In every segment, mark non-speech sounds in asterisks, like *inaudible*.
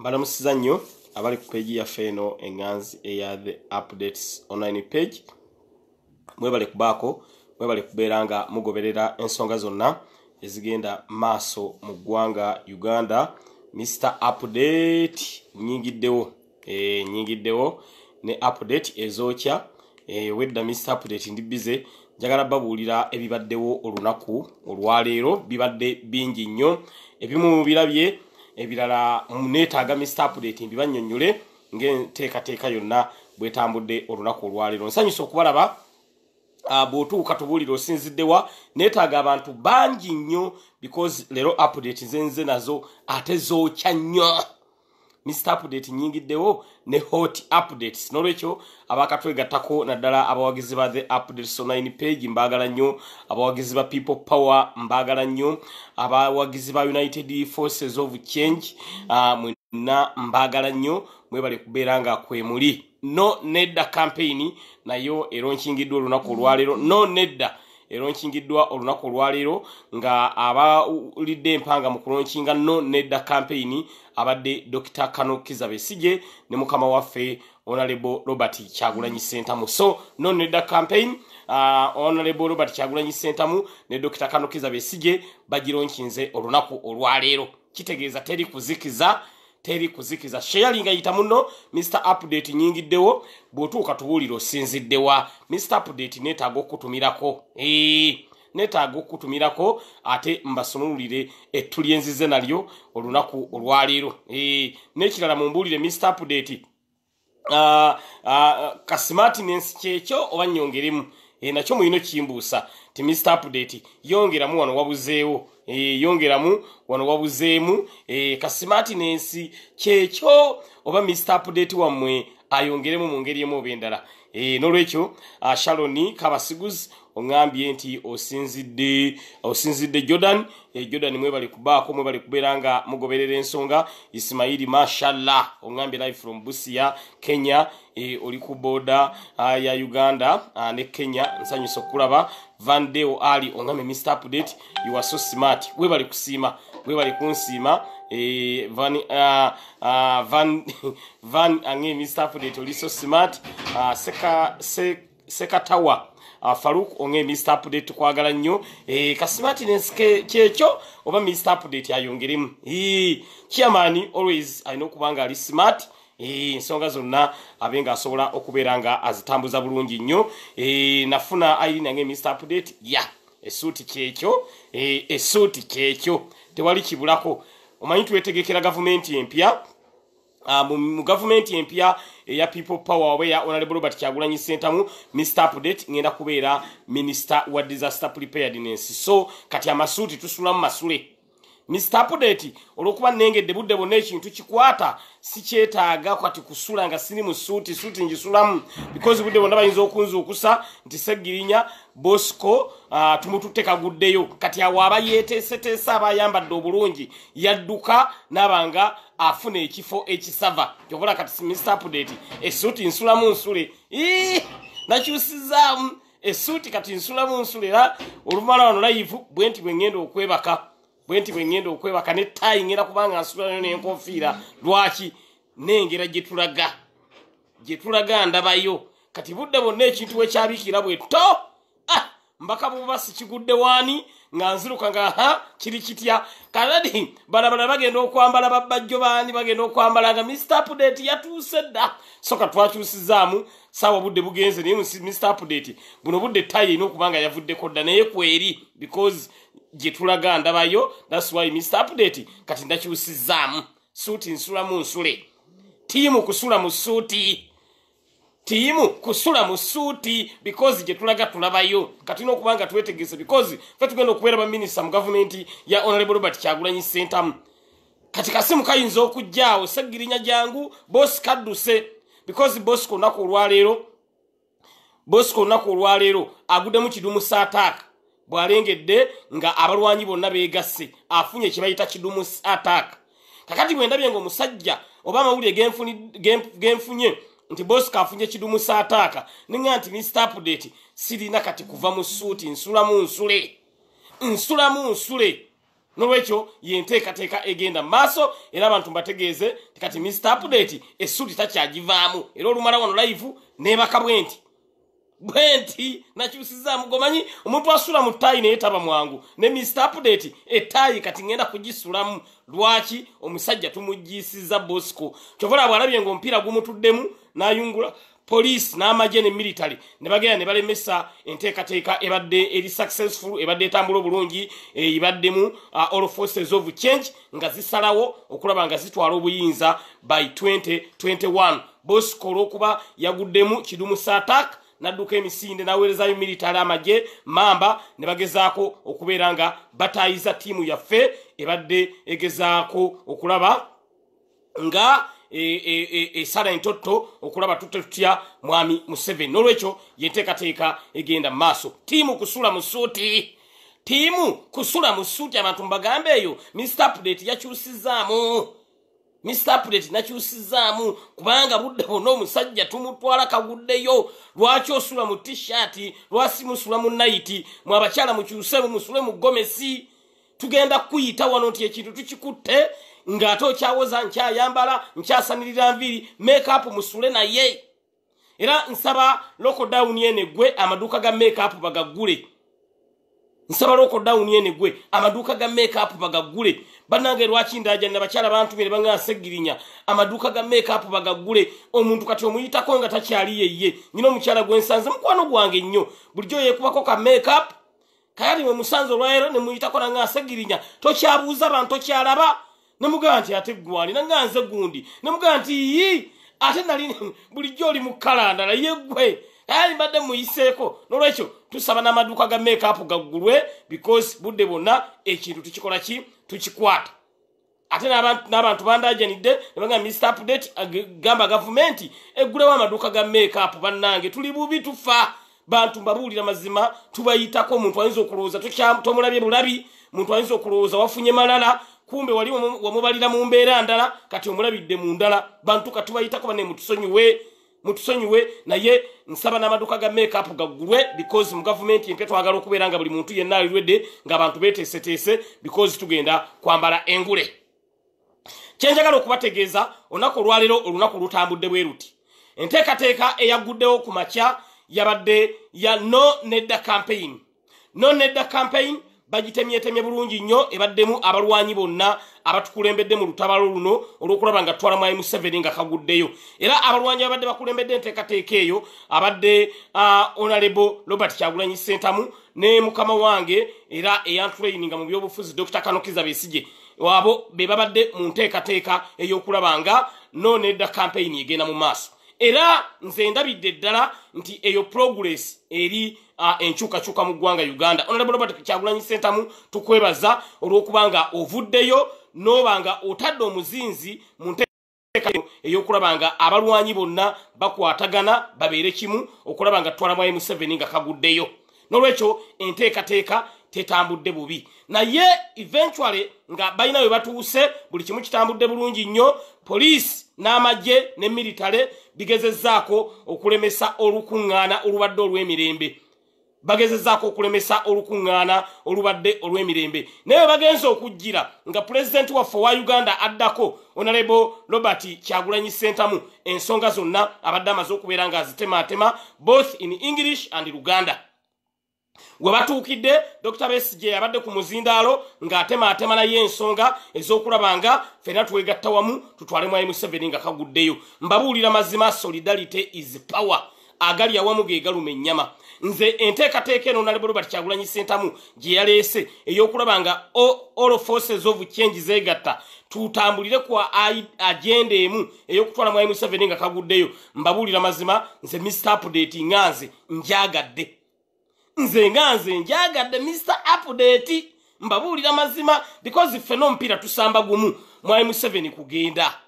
mbalamusiza nnyo abali ku peegi yaffe eno eganzi eya the updates online page mwebale kubaako mwebale kubeera nga mugoberera ensonga zonna ezigenda maaso mu ggwanga uganda mr update nyingiddewo e, eh, nyingiddewo ne update ezookya e, wedda mr update ndi bize njagala babuulira ebibaddewo olunaku olwaleero bibadde bingi nnyo ebimu birabye ebirala neetaaga misitapudeti mbibannyonnyole ngaenteekateeka yonna bwetambudde olunaku olwaleero nsanyusa okubalaba bwotuuka tubuulire osinziddewa neetaaga abantu bangi nnyo because leero apudeti zenze nazo ate zookya nnyo misupdate nyingiddewo ne hot updates nolwekyo abakatwegattako naddala abawagizi ba the updates online page mbaagala nnyo abawagizi ba people power mbaagala nnyo abawagizi ba united forces of change uh, ah, mwena mbaagala nnyo mwebale kubeera nga kwemuli no nedda campaign nayo eronkingiddwa olunaku olwaleero no nedda eronkingiddwa olunaku olwaleero nga abalidde empanga mu kulonkinga nno nedda kampeyini abadde dr kano kiza besige ne mukama waffe honorable robert kyagulanyi sentamu so no nedda campaign uh, honorable robert kyagulanyi sentamu ne dr kano kiza besige bagironkinze olunaku olwaleero kitegeeza teri kuzikiza teri kuzikiza sharinga yita muno mr update nyingiddewo bwotuuka tuwuliro osinziddewa mr update neetaaga okutumirako ee neetaaga okutumirako ate mbasumululire ettu lyenzize nalyo olunaku olwaleero ee n'ekirala mumbuulire mr update kasimatinensi kyekyo oba nyongeremu nakyo muyina okimbuusa ti mr update yongeramu wano wabuzeewo E, yongeramu wano wabuzeemu e, kasimati nensi kyekyo oba mr update wammwe ayongeremu mu ngeri emu oba endala e, n'olwekyo ah, shaloni kabasiguzi oŋambye nti osinzidde osinzidde jordan eh, jordan mwebali kubaako mwebali kubeera nga mugoberera ensonga isimaili mashallah oŋambye live from busia kenya e, oli ku boda ah, ya uganda a, ah, ne kenya nsanyusa okulaba van deo ali oŋambye mr update you are so smart webali kusiima webali kunsiima E, van, uh, uh, van, *laughs* van ange mr update oli so smart uh, sekatawa seka faruk onge mist update kwagala nnyo e, kasimatinesike kyekyo oba mist update ayongeremu e, chiamani always aina okuba nga ali smart e, ensonga e, zonna abe ngaasobola okubeera nga azitambuza bulungi nnyo e, nafuna irin yange mist update ya yeah. esuuti kyekyo e, esuuti kyekyo tewali kibulako omanyi twetegekera gavumenti empya Uh, mu gavumenti empya eya people power aweya onalebo robert kyagulanyi sentamu mr update ngenda kubeera minister wa disaster preparedness so kati amasuuti tusula mu masule mr update olwokuba nengedde budde bonna ekintu kikwata sikyetaaga kati kusula nga siri mu suuti suuti njisulamu because budde bonna bayinza okunzuukusa nti segirinya bosco uh, tumututekaguddeyo kati awo aba yeteeseteese abayambadde obulungi yadduka n'abanga afuna ekifo ekisava kyobula kati simisapdate esuuti nsulamu nsule nakyusizaamu esuuti kati nsulamu nsule era olumala wano laivu bwe nti bwe ŋŋenda okwebaka bwe nti bwe ŋŋenda okwebaka netaayi ŋera kubanga nsulayo nenkonfiira lwaki nengera gyetulaga gyetulaga ndabayo kati budde bonna ekintu wekyabikira bwe to ah, mbaka buba sikiguddewaani nga nsiruka nga ha kiri kitya kanadi balabala bagenda okwambala babajjo baani bagenda okwambala nga mr apudate yatuuse dda soka twakyusizaamu saawa obudde bugenze naye mr apudate buno budde tayi erina okuba nga yavuddeko dda naye kweri because gye tulaga ndabayo thats why mr apudate kati ndakyusizaamu suuti nsula mu nsule tiimu kusula mu suuti tiimu kusula mu suuti bikozi gye tulaga tulabayo nga tulina okuba nga twetegese bikozi fe tugenda okubeera baminisita mu gavumenti ya honorable robert kyagulanyi sentamu kati kasimu kayinza okujja awo segirinya jangu bosi kadduse bikozi bosi kolunaku olwaleero bosi kolunaku olwaleero aguddemu kidumusa ataaka bw'alengedde nga abalwanyi bonna beegasse afunye kyebayita kidumusa ataaka kakati bwendabye ngaomusajja oba amawuli genfunye genfu nti bosi kafunye kidumu saataaka neŋa nti mist apdate sirina kati kuva mu suuti nsulamu nsule nsulamu nsule nolwekyo yenteekateeka egenda maaso era abantu mbategeeze tikati mist apdate esuuti takyagivaamu era olumala wano laivu nebaka bwe nti bwe nti nakyusizaamu gomanyi omuntu asula mu ttaayi naye taba mwangu ne mist apdate ettaayi kati ŋenda kugisulamu lwaki omusajja tumugisiza bosco kyova olaabwe alabye ngaomupiira gumutuddemu nayungula poliisi n'amagye ne military ne bagenda ne balemesa enteekateeka ebadde eri successful ebadde etambula obulungi eh, ebaddemu ah, all forces of change nga zisalawo okulaba nga zitwala obuyinza by 2021 bosco olwokuba yaguddemu kidumusa attack nadduka emisinde naweerezayo military amagye mamba ne bagezaako okubeera nga bataayiza tiimu yaffe ebadde egezaako okulaba nga esala e, e, e entotto okulaba tutya mwami museven nolwekyo yenteekateeka egenda mumaaso tiimu kusula musuuti tiimu kusula musuuti abantu mubagambe eyo mr update yakyusizaamu mr update nakyusizaamu kubanga budde bona omusajja tumutwala kaguddeyo lwaki osula mu tishati lwasi musula mu naiti mw abakyala mukyusemu musule mu gomesi tugenda kukuyita wano nti ekintu tukikutte ng'ate okyawoza nkyayambala nkyasanirira nviiri makeupu musule naye era nsaba lokodawuni ene gwe amaduuka ga makeupu bagaggule nsaba lokodawuni ene gwe amaduuka ga makeupu bagaggule bannange lwaki ndaja nabakyala bantumire bangana segirinya amaduuka ga makeupu bagaggule omuntu kati omuyitako nga takyaliyeye nyina omukyala gwensanze mukwano gwange nnyo bulijjo yekubako ka makeupu kayali mwe musanze olwaero nemuyitako nanga segirinya tokyabuuza bantu okyalaba namugamba nti ate gwali nanga nze gundi namugamba nti yi ate nali *laughs* bulijjo oli mukalandala ye gwe ali mbadde muyiseeko nolwekyo tusaba n'amaduuka ga makeup gaggulwe because budde bonna ekintu tukikola ki tukikwata ate n'abantu bandajanidde nebaga mr update gamba gavumenti eggulewo amaduuka ga makeup bannange tuli bubi tufa bantu mbabuulira mazima tubayitako omuntu ayinza okulowooza tomulabye bulabi muntu ayinza okulowooza wafunye malala kumbe wali wamubalira mu mbeera ndala kati omulabidde mu ndala bantu katubayitako bane mutusonyiwe mutusonyiwe naye nsaba n'amaduka ga makeup gaggulwe because mu gavumenti empya twagala okubeera nga buli muntu yenna aliredde ng'abantu beteeseteese because tugenda kwambala engule kyenjagala okubategeeza olunaku olwaleero olunaku lutambudde bwe luti enteekateeka eyagguddewo ku makya yabadde ya no nedda campaign no nedda campaign bagitemyetemye bulungi nnyo ebaddemu abalwanyi bonna abatukulembedde mu lutabalo luno olw'okulaba nga tutwala mu m7 nga kaguddeyo era abalwanyi babadde bakulembedde enteekateeka eyo abadde honorable robert kyagulanyi sentamu ne mukama wange era eyantraininga mu byobufuzi dr kanokiza besije abo be babadde mu nteekateeka ey'okulaba nga nooneedda campaign egenda mu maaso era nze ndabidde eddala nti eyo progress eri enkyukakyuka mu ggwanga uganda onalabolabatkyagulanyi sentamu tukwebaza olwokubanga ovuddeyo nobanga otadde omuzinzi mu nteekayo eyokulaba nga abalwanyi bonna bakwatagana babeere kimu okulaba nga twalamwa m7 nga kaguddeyo nolwekyo enteekateeka tetambudde bubi naye eventually nga balina we batuuse buli kimu kitambudde bulungi nnyo poliisi n'amagye ne military bigezezzaako okulemesa olukuŋŋaana olubadde olw'emirembe bagezezzaako okulemesa olukuŋŋaana olubadde olw'emirembe naye bagenze okujjira nga pulezidenti waffe owa uganda addako onarebo robert kyagulanyi sentamu ensonga zonna abadde amaze okubeera ng'azitematema both in english and luganda we batuukidde dr besige yabadde ku muzindaalo ng'atematema naye ensonga ez'okulaba nga fena twegatta wamu tutwale mu m7 nga kaguddeyo mbabuulira mazima solidarity is power agali awamu geegaluma ennyama nze enteekateeka eno nalebo robert kyagulanyi sentamu gye yaleese ey'okulaba nga all forces of change zeegatta tutambulire ku agenda emu ey'okutwala mwami museveni nga kaguddeyo mbabuulira mazima nze mr apdate nganze njagadde nze nganze njagadde mr apdate mbabuulira mazima because ffena omupiira tusamba gumu mwami museveni kugenda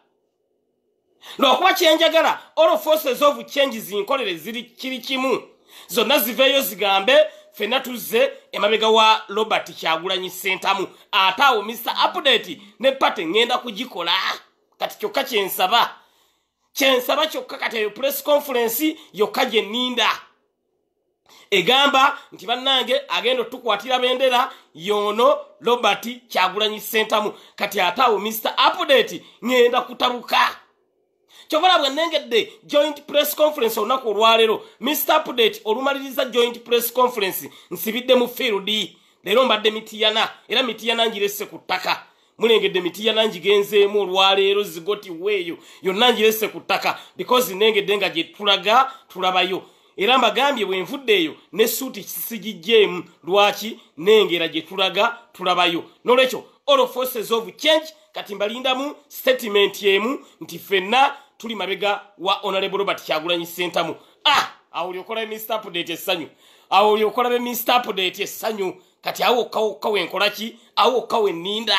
lwakuba kyenjagala all forces of change zinkolere ziri kiri kimu zonna ziveeyo zigambe fenna tuzze emabega wa robert kyagulanyi sentamu ate awo mr apdate ne pate ngenda kugikola kati kyokka kyensaba kyensaba kyokka kati eyo press conference yokka gye nninda egamba nti bannange agenda otukwatira bendera yono robert kyagulanyi sentamu kati ate awo mr apdate ngenda kutabuka kyobalabwe nengedde joint press conference olunaku olwaleero mr update olumaliriza joint press conference nsibidde mu field leero mbadde mitiyana era mitiyana ngirese ku ttaka mulengedde mitiyana ngigenzeemu olwaleero zigoti weeyo yonna ngirese ku ttaka because nengedde nga gye tulaga tulabayo era mbagambye bwe nvudde eyo ne suuti sigijeemu lwaki nengera gye tulaga tulabayo n'olwekyo all forces of change kati mbalindamu statement emu nti ffenna tuli mabega wa honorable robert kyagulanyi sentamu ah awo olyokola bemist update essanyu awo olyokola bemist update essanyu kati awo wokka wokka wenkolaki awo wokka wenninda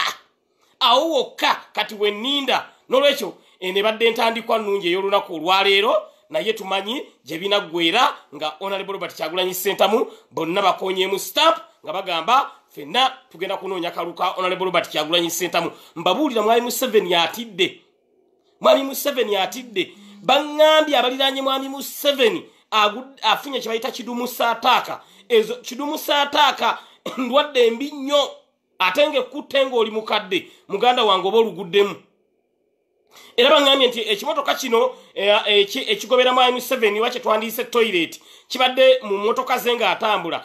awo wokka kati wenninda n'olwekyo enebadde eh, entandikwa nnungi ey'olunaku olwaleero naye tumanyi gye binaggwera nga honorable robert kyagulanyi sentamu bonna bakonyeemu stamp nga bagamba fenna tugenda kunoonya kaluka honorable robert kyagulanyi sentamu mbabuulira mwali museveni atidde mwami museveni atidde baŋŋambye abaliranye mwami museveni afunye kyebayita kidumusaataaka ezo kidumusaataaka *coughs* ndwadde mbi nnyo ate ngaekutte ngaoli mukadde muganda wange oba oluguddemu era baŋŋambye nti ekimotoka kino eh, ekigobera mu mu seveni wa kyetwandiise toyireti kibadde mu motoka ze ngaatambula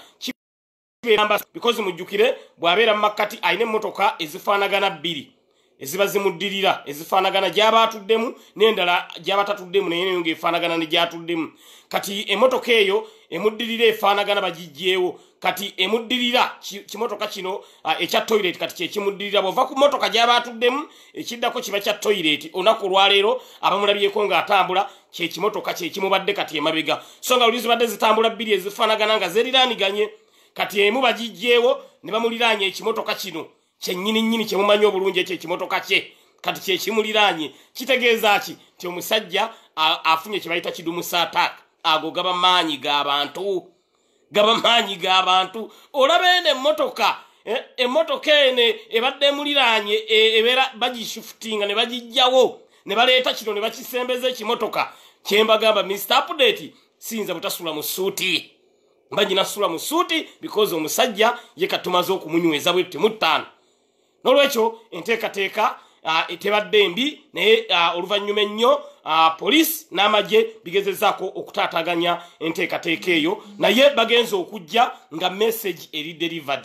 bikozi mujjukire bw'abeera mu makkati ayina emmotoka ezifaanagana bbiri eziba zimuddirira ezifaanagana gyaba atuddemu n'endala gyaba tatuddemu naye nayo ngaefaanagana negyatuddemu kati emotoka eyo emuddirira efaanagana bagijjeewo kati emuddirira kimotoka kino ah, ekya toyiret kati kyekimuddirira bwova ku motoka gyaba atuddemu ekiddako kiba kya toyiret olunaku olwaleero abamulabyeko ng'atambula kyekimotoka kyekimubadde kati emabega so nga luli zibadde zitambula bbiri ezifaanagana nga zeriraaniganye kati emu bagijjeewo ne bamuliraanya ekimotoka kino kyennyini nnyini kyemumanyi obulungi ekyo ekimotoka kye kati kyekimuliraanye kitegeeza ki nti omusajja afunye kyebayita kidumusa atak ago gaba maanyi g'abantu gaba maanyi g'abantu olaba ene emmotoka e, emmotoka ene ebadde emuliraanye e, ebeera bagishufutinga ne bagijjawo ne baleeta kino ne bakisembeza ekimotoka kyembagamba mit apdate siyinza butasula mu suuti banyina ssula mu suuti bikozi omusajja ye katumaze okumunyweza bwe temutaano nolwekyo enteekateeka tebadde mbi naye oluvannyuma ennyo polisi n'amagye bigezezaako okutaataganya enteekateeka eyo naye bagenze okujja nga message eri derivad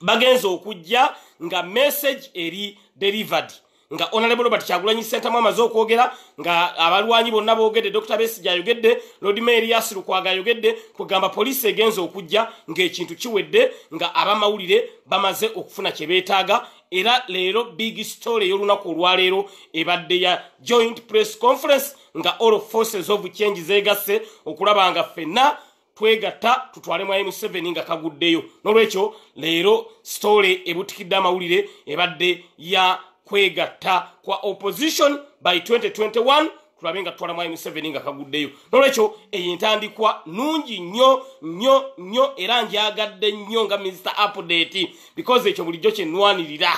bagenze okujja nga message eri derivadi nga honorable robert kyagulanyi centam amaze okwogera nga abalwanyi bonna boogedde dr besige ayogedde lord mary asirukwaga ayogedde kugamba poliisi egenza okujja ngaekintu kiwedde nga abamawulire bamaze okufuna kye beetaaga era leero big story ey'olunaku olwaleero ebadde ya joint press conference nga all forces of change zeegasse okulaba nga ffenna twegatta tutwale mu imuseveni nga kaguddeyo n'olwekyo leero story ebutikidde amawulire ebadde ya kwegatta kwa opposition by 2021 tulabe nga tutwala mwami museveni nga kaguddeyo nolwekyo eyintandikwa nungi nnyo nnyo nnyo era njagadde nnyo nga minisita apudate because ekyo bulijjo kyenwanirira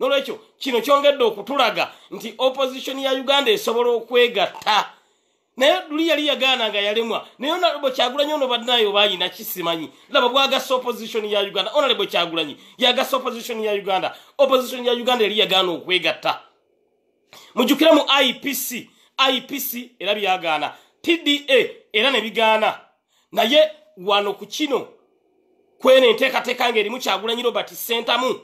nolwekyo kino kyongedde okutulaga nti opposition ya uganda esobola okwegatta naye luli yali yagaana nga yalemwa naye onalebo kyagulanyi ono banayo bayina kisimanyi laba gwagasa opozition ya uganda onalebo kyagulanyi yagasa opozition ya uganda opozition ya uganda yali yagaana okwegatta mujjukiramu ipc ipc era byagaana tda era ne bigaana naye wano ku kino kwene enteekateeka ngaerimu kyagulanyi robert sentamu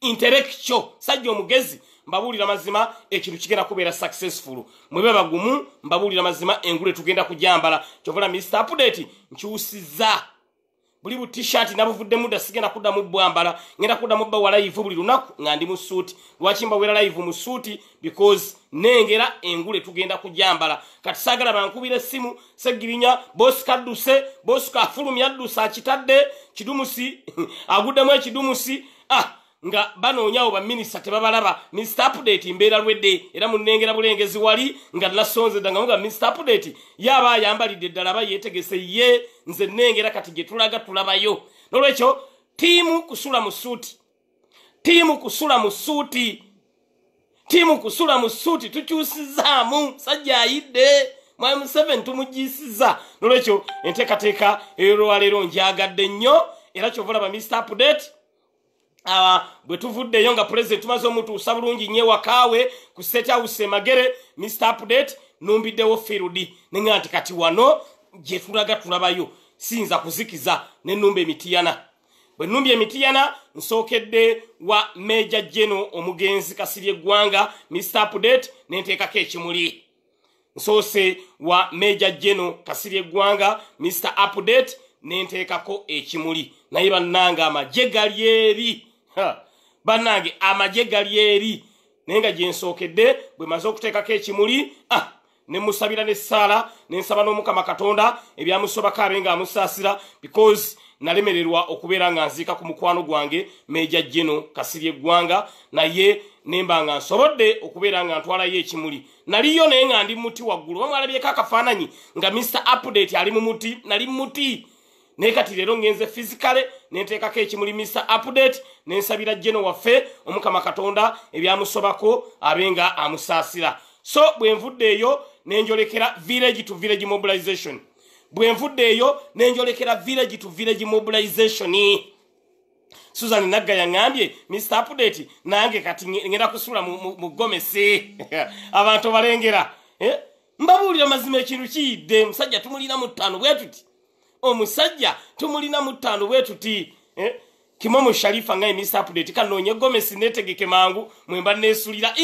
intelekco sajja omugezi mbabuulira mazima ekintu kigenda kubeera successful mwebe bagumu mbabuulira mazima engule tugenda kujambala kyovula mr update nkyusiza buli butishati nabuvuddemu dda sigenda kuddamu bwambala ngenda kuddamu bba wa live buli lunaku nga ndi mu suuti lwaki mbaweera live mu suuti because nengera engule tugenda kujambala kati saagala bankubira essimu segirinya bosi kadduse bosi kafulumya adduse akitadde kidumusi *laughs* aguddemu ekidumusi ah nga banoonyawo baminisita tebabalaba minisita apudate mbeera lwedde era munnengera bulengezi wali nga nasonze dda nga muga minisita apudate ye aba ayambalidde eddala aba yeetegese ye nze nnengera kati gye tulaga tulabayo nolwekyo tiimu kusula mu suuti tiimu kusula mu suuti tiimu kusula mu suuti tukyusizaamu sajja ayidde mwami museven tumugisiza nolwekyo enteekateeka eyolwaleero njagadde nnyo era kyova olaba minisita apudate awa bwe tuvuddeyo nga pulezidenti tumaze omutuusa bulungi nnyo ewakaawe ku setehouse emagere mr update numbiddewo firudi nenga nti kati wano gye tulaga tulabayo siyinza kuzikiza nenumba emitiyana bwe numbye emitiyana nsookedde wa meja jeno omugenzi kasiry eggwanga mr update nenteekako ekimuli nsoose wa meja jeno kasiry eggwanga mr update nenteekako ekimuli naye bannanga amajye gali eri banange amagye gali eri naye nga gyensookedde bwe maze okuteekako ekimuli nemusabira ah, ne saala nensaba n'omukama katonda ebyamusobako abe nga amusaasira because nalemererwa okubeera nga nziika ku mukwano gwange meja geno kasiry eggwanga naye nemba nga nsobodde okubeera nga ntwalayo ekimuli naliyo naye nga ndi muti waggulu bamwalabyeko akafaananyi nga mr update ali mu muti nali mu muti naye kati leero ŋŋenze fizikale nenteekako ekimulimisa apudate nensabira jeno waffe omukama katonda ebyamusobako abe nga amusaasira so bwe nvudde eyo nenjolekera village to village mobilization bwe nvudde eyo nenjolekera village to village mobilization susan nagga yaŋŋambye mr apudate nange kati ŋenda kusula mu gomesi *laughs* abantu balengera eh? mbabuulira mazima ekintu kiyidde musajja tumulina mu ttaano bwetuti omusajja tumulina mutano bwetuti eh, kimomu sharifa nga emisapudeti kanonye gomesi netegeke mangu mwemba nesulira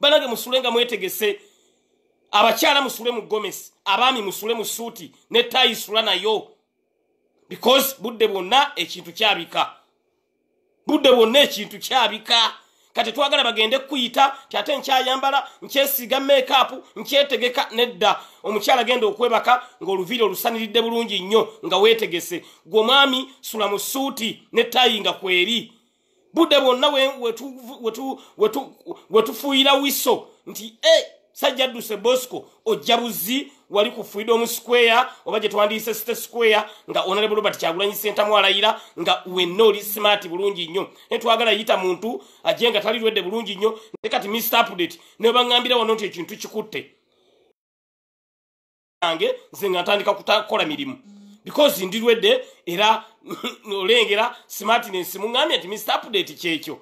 banage musule nga mwetegese abakyala musule mu gomesi abaami musule mu suuti netayisula nayo because budde bwonna ekintu kyabika budde bwonna ekintu kyabika kati twagala bagende kuyita ti ate nkyayambala nkyesiiga makeup nkyetegeka nedda omukyala agenda okwebaka ngaoluviiri olusaniridde bulungi nnyo nga weetegese gwomwami sula mu suuti netayi nga kweri budde bwonna wetufuuyira wiso nti e sajja adduse bosco ojja buzi wali ku freedom square oba gye twandiyise city square nga honorable robert kyagulanyi ssentamu alayira nga wenna oli smart bulungi nnyo naye twagala yita muntu ajye nga tali lwedde bulungi nnyo ne kati mr update ne baŋŋambira wano nti ekintu kikutte ange nze nga ntandika kukola mirimu because ndilwedde era *laughs* olengera smartness muŋŋambye nti mr update kyekyo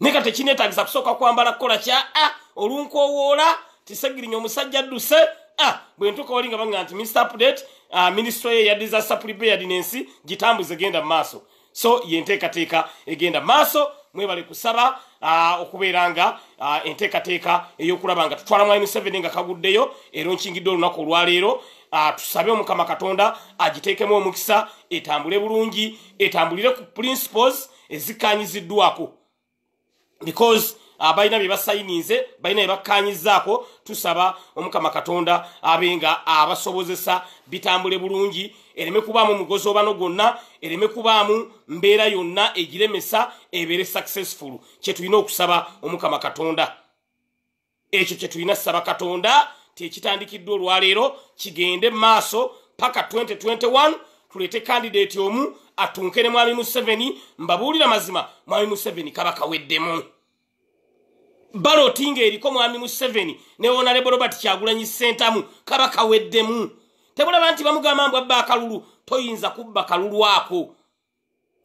naye kati ekinetagisa kusooka kwambala kukola kya a ah, olunkowoola tisegirinya omusajja dduse ah bwe ntuka oli nga baŋga nti minisita update uh, ah, ministry ye yadiza sapulipeyadinensi gitambuze egenda maaso so yenteekateeka egenda maaso mwebale kusaba uh, okubeera nga uh, enteekateeka ey'okulaba nga tutwalamu m7 nga kaguddeyo era onkingidde olunaku olwaleero uh, tusabe omukama katonda agiteekemu uh, omukisa etambule bulungi etambulire ku principles ezikkanyiziddwako because abalina ah, bye basayininze balina bye bakkaanyizaako tusaba omukama katonda abenga abasobozesa bitambule bulungi ereme kubaamu mugozi obano gonna ereme kubaamu mbeera yonna egiremesa ebeere successful kye tulina okusaba omukama katonda ekyo kye tulina saba katonda tekitandikiddwa olwaleero kigende maaso paka 2021 tulete kandidaeti omu atunke ne mwami museveni mbabuulira mazima mwami museveni kabaka weddemu baloti ng'eriko mwami museveni ne honarebo robert kyagulanyi ssentamu kabaka weddemu temulaba nti bamugamba mbu abba akalulu toyinza kubba kalulu ako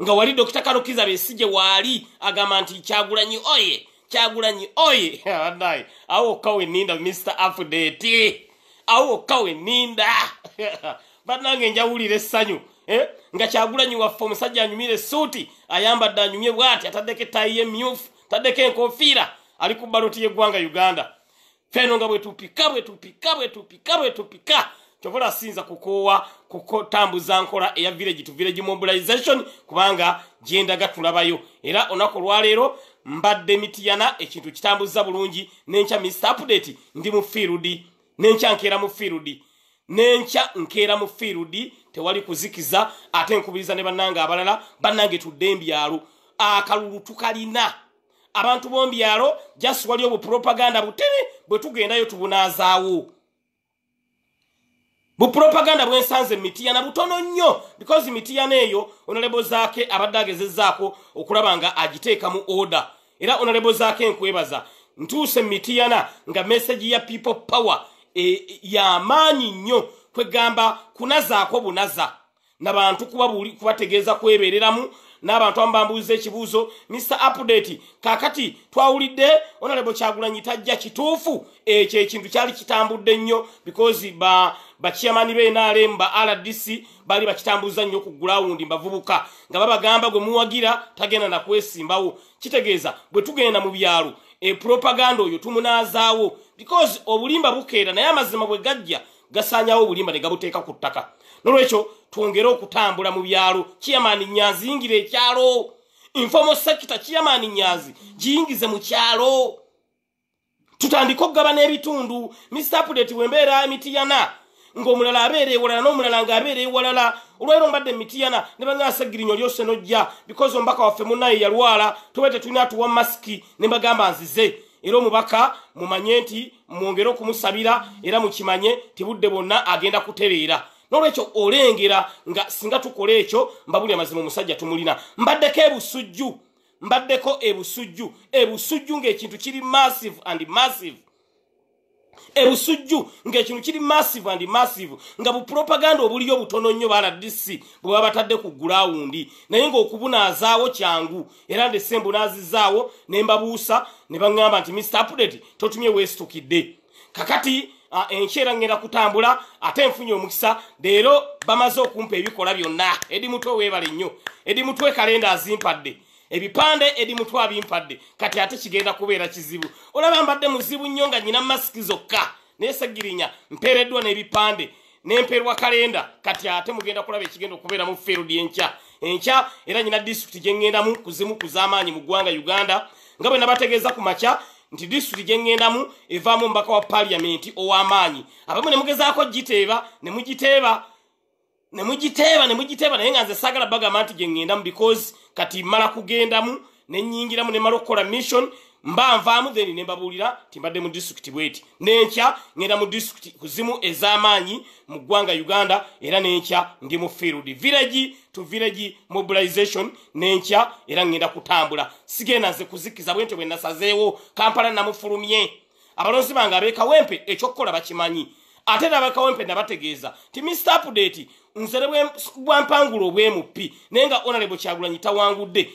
nga wali dokita kalukiza besije waali agamba nti kyagulanyi oye kyagulanyi oye andaye *laughs* awokka weninda mr afudeti awokka weninda *laughs* bannange njawulira essanyu eh? nga kyagulanyi waffe omusajja anyumire suuti ayambadde anyumye bwati ataddeko ettayi yemyufu taddeko enkofiira ali ku baloti yeggwanga uganda feno nga bwetupika bwetupika bwetupika bwetupika kyovola asinza kukoowa kutambuza nkola eya village to village mobilization kubanga gyendaga tulabayo era onaku olwaleero mbadde mityana ekintu kitambuza bulungi nenkya mr update ndi mufirudi nenkya nkeera mufirudi nenkya nkeera mufirudi tewali kuzikiza ate nkubiriza ne bannanga abalala bannange tudde mbyalo akalulu tukalina abantu bombyalo just waliyo bupropaganda butene bwe tugendayo tubunaazaawo bupropaganda bwe nsanze mitiyana butono nnyo because mitiyana eyo onalebo zaake abadde agezezzaako okulaba nga agiteekamu oda era onalebo zaake enkwebaza ntuuse mitiyana nga meseji ya people power e, y'amaanyi nnyo kwegamba kunazaako bunaza nabantu kubategeeza kweberamu n'abantu abamubambuuza ekibuuzo mr apdate kaakati twawulidde onalebo kyagulanyi tajja kituufu ekyo ekintu kyali kitambudde nnyo because ba bakiyamani benaalemu ba rdc bali bakitambuza nnyo ku gulawundi mbavubuka nga babagamba gwe muwagira tagenda nakwesimbawo kitegeeza bwe tugenda mu byalo epropaganda oyo tumunaazaawo because obulimba bukeera naye amazima bwe gajja gasaanyawo obulimba ne gabuteeka ku ttaka nolwekyo twongere okutambula mu byalo kiamaani nyazi yingira ekyalo infomo sekita kiamaani nyazi giyingize mu kyalo tutandike okugaba n'ebitundu misapudeti wembeera emiti yana ngaomulala abeera ewalala n'omulala ngaabeera ewalala olwaira ombadde emiti yana ne bagasagirinyo lyose nojja bikozi omubaka waffe munaye yalwala tubaite tulina tuwa masiki ne bagamba nzize era omubaka mumanye nti mwongere okumusabira era mukimanye tibudde bonna agenda kutereera nolwekyo olengera nga singa tukola ekyo mbabuli amazima omusajja tumulina mbaddeko ebusujju mbaddeko ebusujju ebusujju ngaekintu kiri massive and massive ebusujju ngaekintu kiri massive and massive nga bupropaganda obuliyo butono nnyo baladisi bwe babatadde ku gulawundi naye ngaokubunaazaawo kyangu era nde sembu naazizaawo ne mbabuusa ne baŋŋamba nti mr apdate totumye weesitukidde kakati enkyera ngenda kutambula ate nfunye omukisa leero bamaze okumpa ebikola byonna edi mutwe weebale nnyo edi mutwe kalenda azimpadde ebipande edi mutwe abimpadde kati ate kigenda kubeera kizibu olaba mbadde muzibu nnyo nga nyina masiki zokka neesagirinya mpeereddwa n'ebipande nemperwa kalenda kati ate mugenda kulaba ekigenda okubeeramu ferudi enkya enkya era nyina disitulikiti gyengendamu kuzimu kuzaamaanyi mu ggwanga uganda nga bwe nabategeeza ku makya nti disitulikiti gyengendamu evaamu omubaka wa paliyamenti ow'amaanyi abamu ne mugezaako giteeba ne mugiteeba ne mugiteeba ne mugiteeba naye nga nze saagala bagamba nti gyengendamu because kati mmala kugendamu nenyingiramu nemala okukola mission mba nvaamu then ne mbabuulira nti mbadde mu disitulikiti bweti nenkya ngenda mu disitulikiti ku zimu ez'amaanyi mu ggwanga uganda era nenkya ndi mu field village to village mobilization nenkya era ngenda kutambula sigenda nze kuzikiza bwentyo bwe nasazeewo kampala namufulumye abalonzi bange abeekawempe ekyokukola bakimanyi ate nabakawempe nabategeeza ti mr update nsere bwampangula obwemu p naye nga onalebo kyagulanyi tawangudde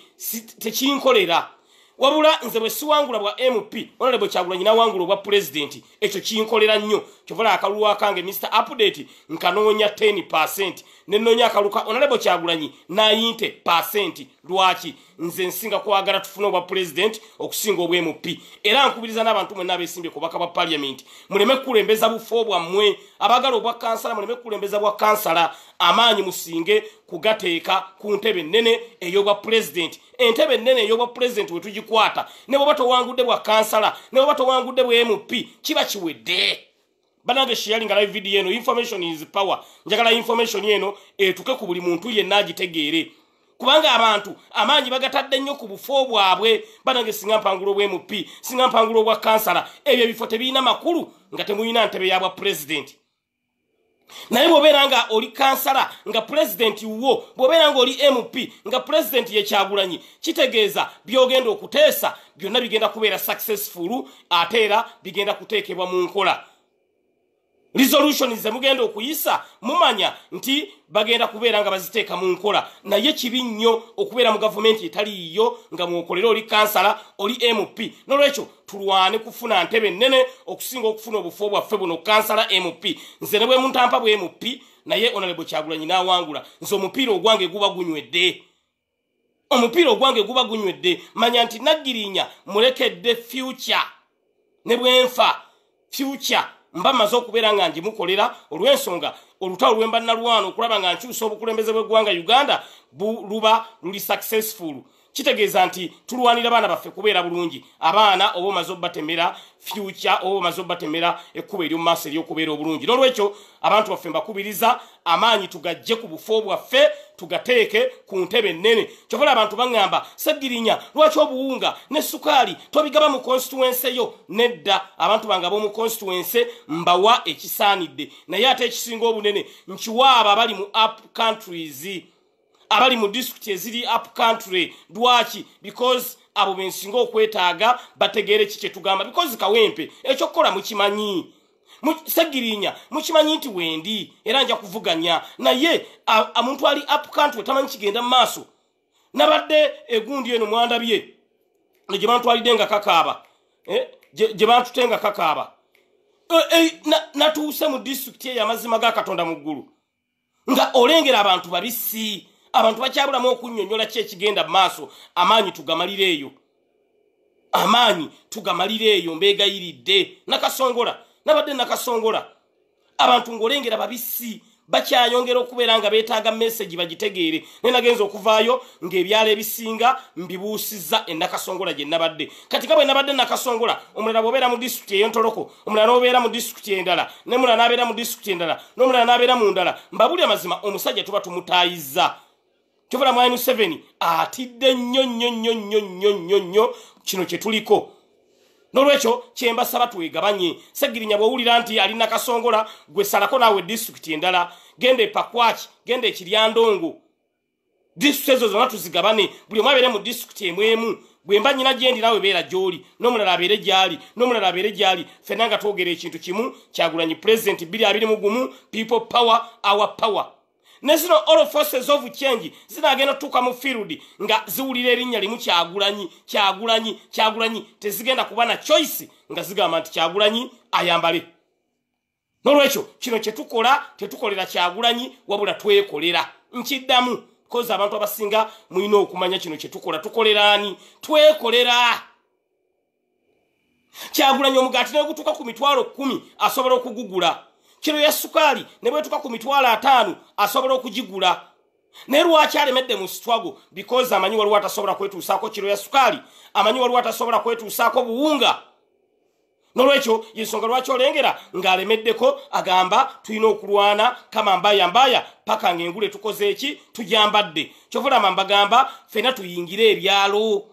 tekinkolera si, wabula nze bwe siwangula bwa mp onalebwe kyagula nyina wangula obwa pulezidenti ekyo kinkolera nnyo kyovala akalulu akange mr update nkanoonya 10 percent nenonya akaluka onalebo kyagulanyi nayinte pasenti lwaki nze nsinga kwagala tufune obwa pulezidenti okusinga obw mp era nkubiriza n'abantu mwenna abeesimbye ku baka bwa paliamenti muleme kukulembeza bufo bwammwe abagala obwa kansala muleme kukulembeza bwa kansala amaanyi musinge kugateeka ku ntebe nnene ey'obwa pulezidenti entebe ennene ey'obwa pulezidenti we tugikwata ne bwoba towangudde bwa kansala ne bwoba towangudde bwa mp kiba kiwedde banange sharing live video yenu information is power njagala information yenu etuke ku buli muntu yenna agitegeere kubanga abantu amaanyi bagatadde nnyo ku bufo bwabwe banange singa mpangulo bwe mp singa mpangulo bwa kansala ebyo ebifo tebirina makulu nga temuyina ntebe yabwa president naye bw'obeera nga oli kansala nga pulezidenti wwo bw'obeera nga oli mp nga pulezidenti yekyagulanyi kitegeeza by'ogenda okuteesa byonna bigenda kubeera successful ate era bigenda kuteekebwa mu nkola resolution ze mugenda okuyisa mumanya nti bagenda kubeera nga baziteeka mu nkola naye kibi nnyo okubeera mu gavumenti etali yo nga mwokolera oli kansala oli mp nolwekyo tulwane kufuna ntebe nnene okusinga okufuna obufo bwaffe buno kansala mp nze ne bwe muntampa bwe mp naye onalebo kyagula nyina awangula nze omupiira ogwange guba gunywedde omupiira ogwange guba gunywedde manya nti naggirinya mulekedde future ne bwenfa future mba mazo okubeera nga njimukolera olw'ensonga olutalo lwemba nalwana okulaba nga nkyusa obukulembeze bw'eggwanga uganda luba luli successful kitegeeza nti tulwanira abaana baffe kubeera bulungi abaana oba omaze obbatemera fyucya oba omaze obbatemera ekkubo eryomu maaso ery'okubeera obulungi n'olwekyo abantu baffe mbakubiriza amaanyi tugajje ku bufo bwaffe tugateeke ku ntebe nnene kyokola abantu baŋŋamba seggirinya lwaki obuwunga ne sukaali tobigaba mu konsitituense yo nedda abantu bange ab'omu konsitituense mbawa ekisaanidde naye ate ekisinga obunene nkiwa abo abali mu up countries abali mu disitulikiti eziri up country lwaki because abo bensinga okwetaaga bategeere ki kye tugamba because kawempe ekyokukola mukimanyi segirinya mukimanyi nti wendi era nja kuvuganya naye omuntu ali apcant we tamanyi kigenda mu maaso nabadde egundi eno mwandabye gye bantwalidde nga kakaaba eh, gye bantute nga kakaaba eh, eh, natuuse mu disitulikiti eyo amazima ga katonda mu ggulu nga olengera abantu babisi abantu bakyabulamu okunnyonnyola ki ekigenda mu maaso amaanyi tugamalira eyo amaanyi tugamalira eyo mbegayiridde nakasongola nabadde nakasongola abantu ng'olengera babisi bakyayongera okubeera nga beetaaga mesagi bagitegeere naye nagenza okuvaayo ng'ebyalo ebisinga mbibuusizza enakasongola gye nabadde kati nga bwe nabadde nakasongola omulala bweobeera mu disitulikiti eyontoloko omulala n'obeera mu disitulikiti endala nemulala n'abeera mu disitulikiti endala n'omulala n'abeera mu ndala mbabuli amazima omusajja tuba tumutaayizza kyovula mwainu 7 atidde nnyo nnyo nnyo nnyo nnyo nnyo nnyo kino kye tuliko Nolwecho kyemba sabatu wegabanye segirinya bwulira nti alina kasongola gwe salako nawe district endala gende pakwachi gende kiryandongo disezo zonatu zigabane buli mwabere mu district emwemu gwe mba nyina gendi nawe bela joli nomulala bere jali nomulala bere jali fenanga togere ekintu kimu kyaguranyi president bili abiri mugumu people power our power nezino all forces of change zinagenda tuka mu field nga ziwulira erinnya limu kyagulanyi kyagulanyi kyagulanyi tezigenda kuba na choice nga zigamba nti kyagulanyi ayambale nolwekyo kino kyetukola tetukolera kyagulanyi wabula twekolera nkiddamu koza abantu abasinga mulina okumanya kino kyetukola tukolerani twekolera kyagulanyi omugaati negutuka ku mitwalo kumi asobola okugugula kiro ya sukaali ne bwetuka ku mitwalo ataano asobola okugigula naye lwaki alemedde mu sitwago because amanyi waliwo atasobola kwetuusaako kiro ya sukaali amanyi waliwo atasobola kwetuusaako buwunga nolwekyo yensonga lwaki olengera ng'alemeddeko agamba tulina okulwana kama mbaya mbaya paka ngaengule tukoze eki tujambadde kyovulama mbagamba fena tuyingire ebyalo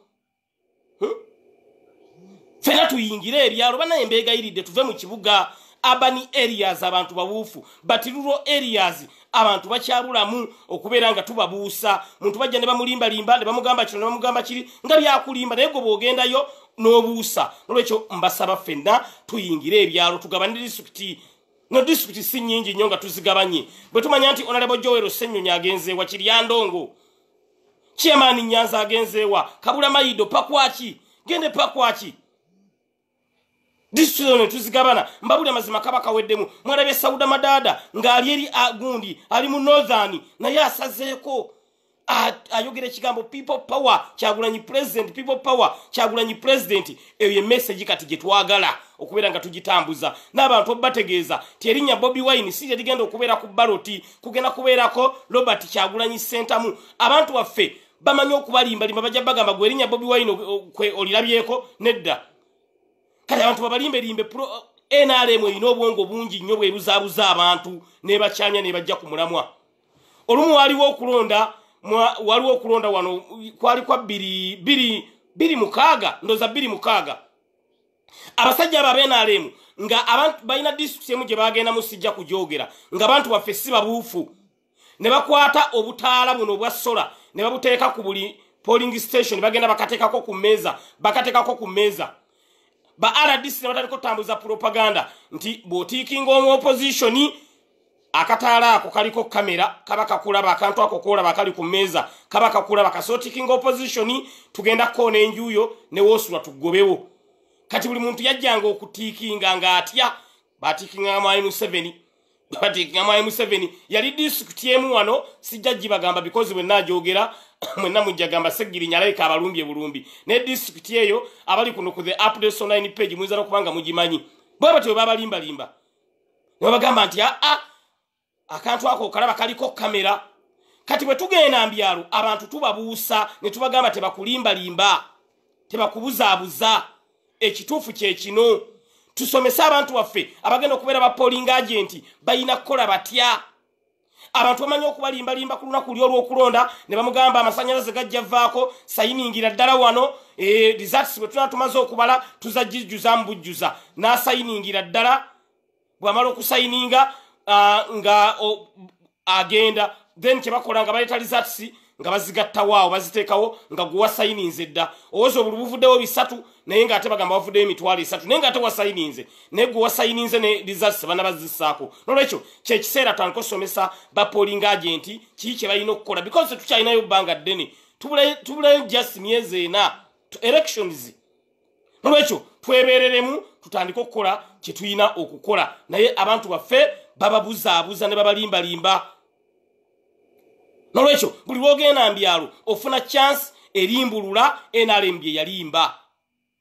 hmm? fena tuyingire ebyalo banaye mbegayiridde tuve mu kibuga abani areas abantu babuufu but rural areas abantu bakyabulamu okubeera nga tubabuusa muntu bajja ne bamulimbalimba ne bamugamba kino ne bamugamba kiri nga byakulimba naye gwe bwogendayo n'obuusa nolwekyo mbasaba ffenna tuyingire ebyalo tugabane disitulikiti no disitulikiti si nyingi nnyo nga tuzigabanye bwe tumanya nti onalebo joero senyonyi agenzeewa kiryandongo chiamaani nyanza agenzeewa kabula mayido pakwaki gende pakwaki disitulikiti ono tuzigabana mbabuli amazima kabaka weddemu mwalabye sawuda madaada ng'ali eri agundi ali mu northern naye asazeeko ayogera ekigambo people power kyagulanyi president people power kyagulanyi president eyo emesagi kati gye twagala okubeera nga tugitambuza n'abantu obubategeeza ti erinnya bobi wine si gye ligenda okubeera ku baloti kugenda kubeerako robert kyagulanyi sentamu abantu waffe bamanyi okubalimbalimba bajja bagamba gwe erinnya bobi wine olirabyeko nedda kale abantu babalimbelimbe pro nrm erina obwongo bungi nnyo bwebuzaabuza abantu nebakyamya nebajja ku mulamwa olumu waliwo okulonda waliwo okulonda wano kwali kwa biri mukaaga ndoza biri mukaaga abasajja abo abnrm nga abantu balina disitulikiti emu gye bagenda musijja kujogera nga bantu baffe si babuufu ne bakwata obutaala buno obwa sola ne babuteeka ku buli poling station bagenda bakateekako ku mmeeza bakateekako ku mmeeza ba rdc nabatali kutambuza propaganda nti bwotiikinga omu opozishoni akataala ako kaliko kamera kaba kakulaba akantu ako koolaba kali ku meeza kaba kakulaba kasootikinga opozishoni tugenda kukoona enjuyo newoosulwa tugobewo kati buli muntu yajjanga okutiikinga ng'atya batiikinga mwa inu 7 but *laughs* ngamwa M7 yali disukuti emu wano sijja jibagamba because we najogera mwena *coughs* mujagamba segiri nyalaika abalumbi burumbi ne disukuti eyo abali kuno ku the updates online page muiza kupanga mujimanyi baba tyo baba limba limba ne bagamba nti a ah, a ah, akantu ako kalaba kaliko kamera kati bwe tugeena mbyalu abantu tubabuusa ne tubagamba tebakulimba limba tebakubuza abuza ekitufu kye kino tusomese abantu waffe abagenda okubeera bapolinga agenti balina kukola batya abantu bamanyi okubalimbalimba ku lunaku lyo olw'okulonda ne bamugamba amasanyalaze gajja vaako sayiningira ddala wano eh, results bwe tunaa tumaze okubala tuza jijjuza mu bujjuza n'asayiningira ddala bwamala okusayininga ah, nga agenda then kye bakola nga baleeta results nga bazigattawo awo baziteekawo nga gwe wasayininze dda owooza obuli buvuddewo bisatu naye ngaate bagamba bavuddeyo emitwalo esatu naye ngaate wasayininze naye gwe wasayininze ne lizasi bana bazisaako nolwekyo kyekiseera twankusomesa bapolinga agenti kiki kye balina okukola because tukyalinayo bbanga ddene tubulayo just myezi ena elections nolwekyo twebereremu tutandike okukola kye tulina okukola naye abantu baffe bababuzaabuza ne babalimbalimba nolwekyo buli wogenda mbyalo ofuna chance erimbulula enalembye yalimba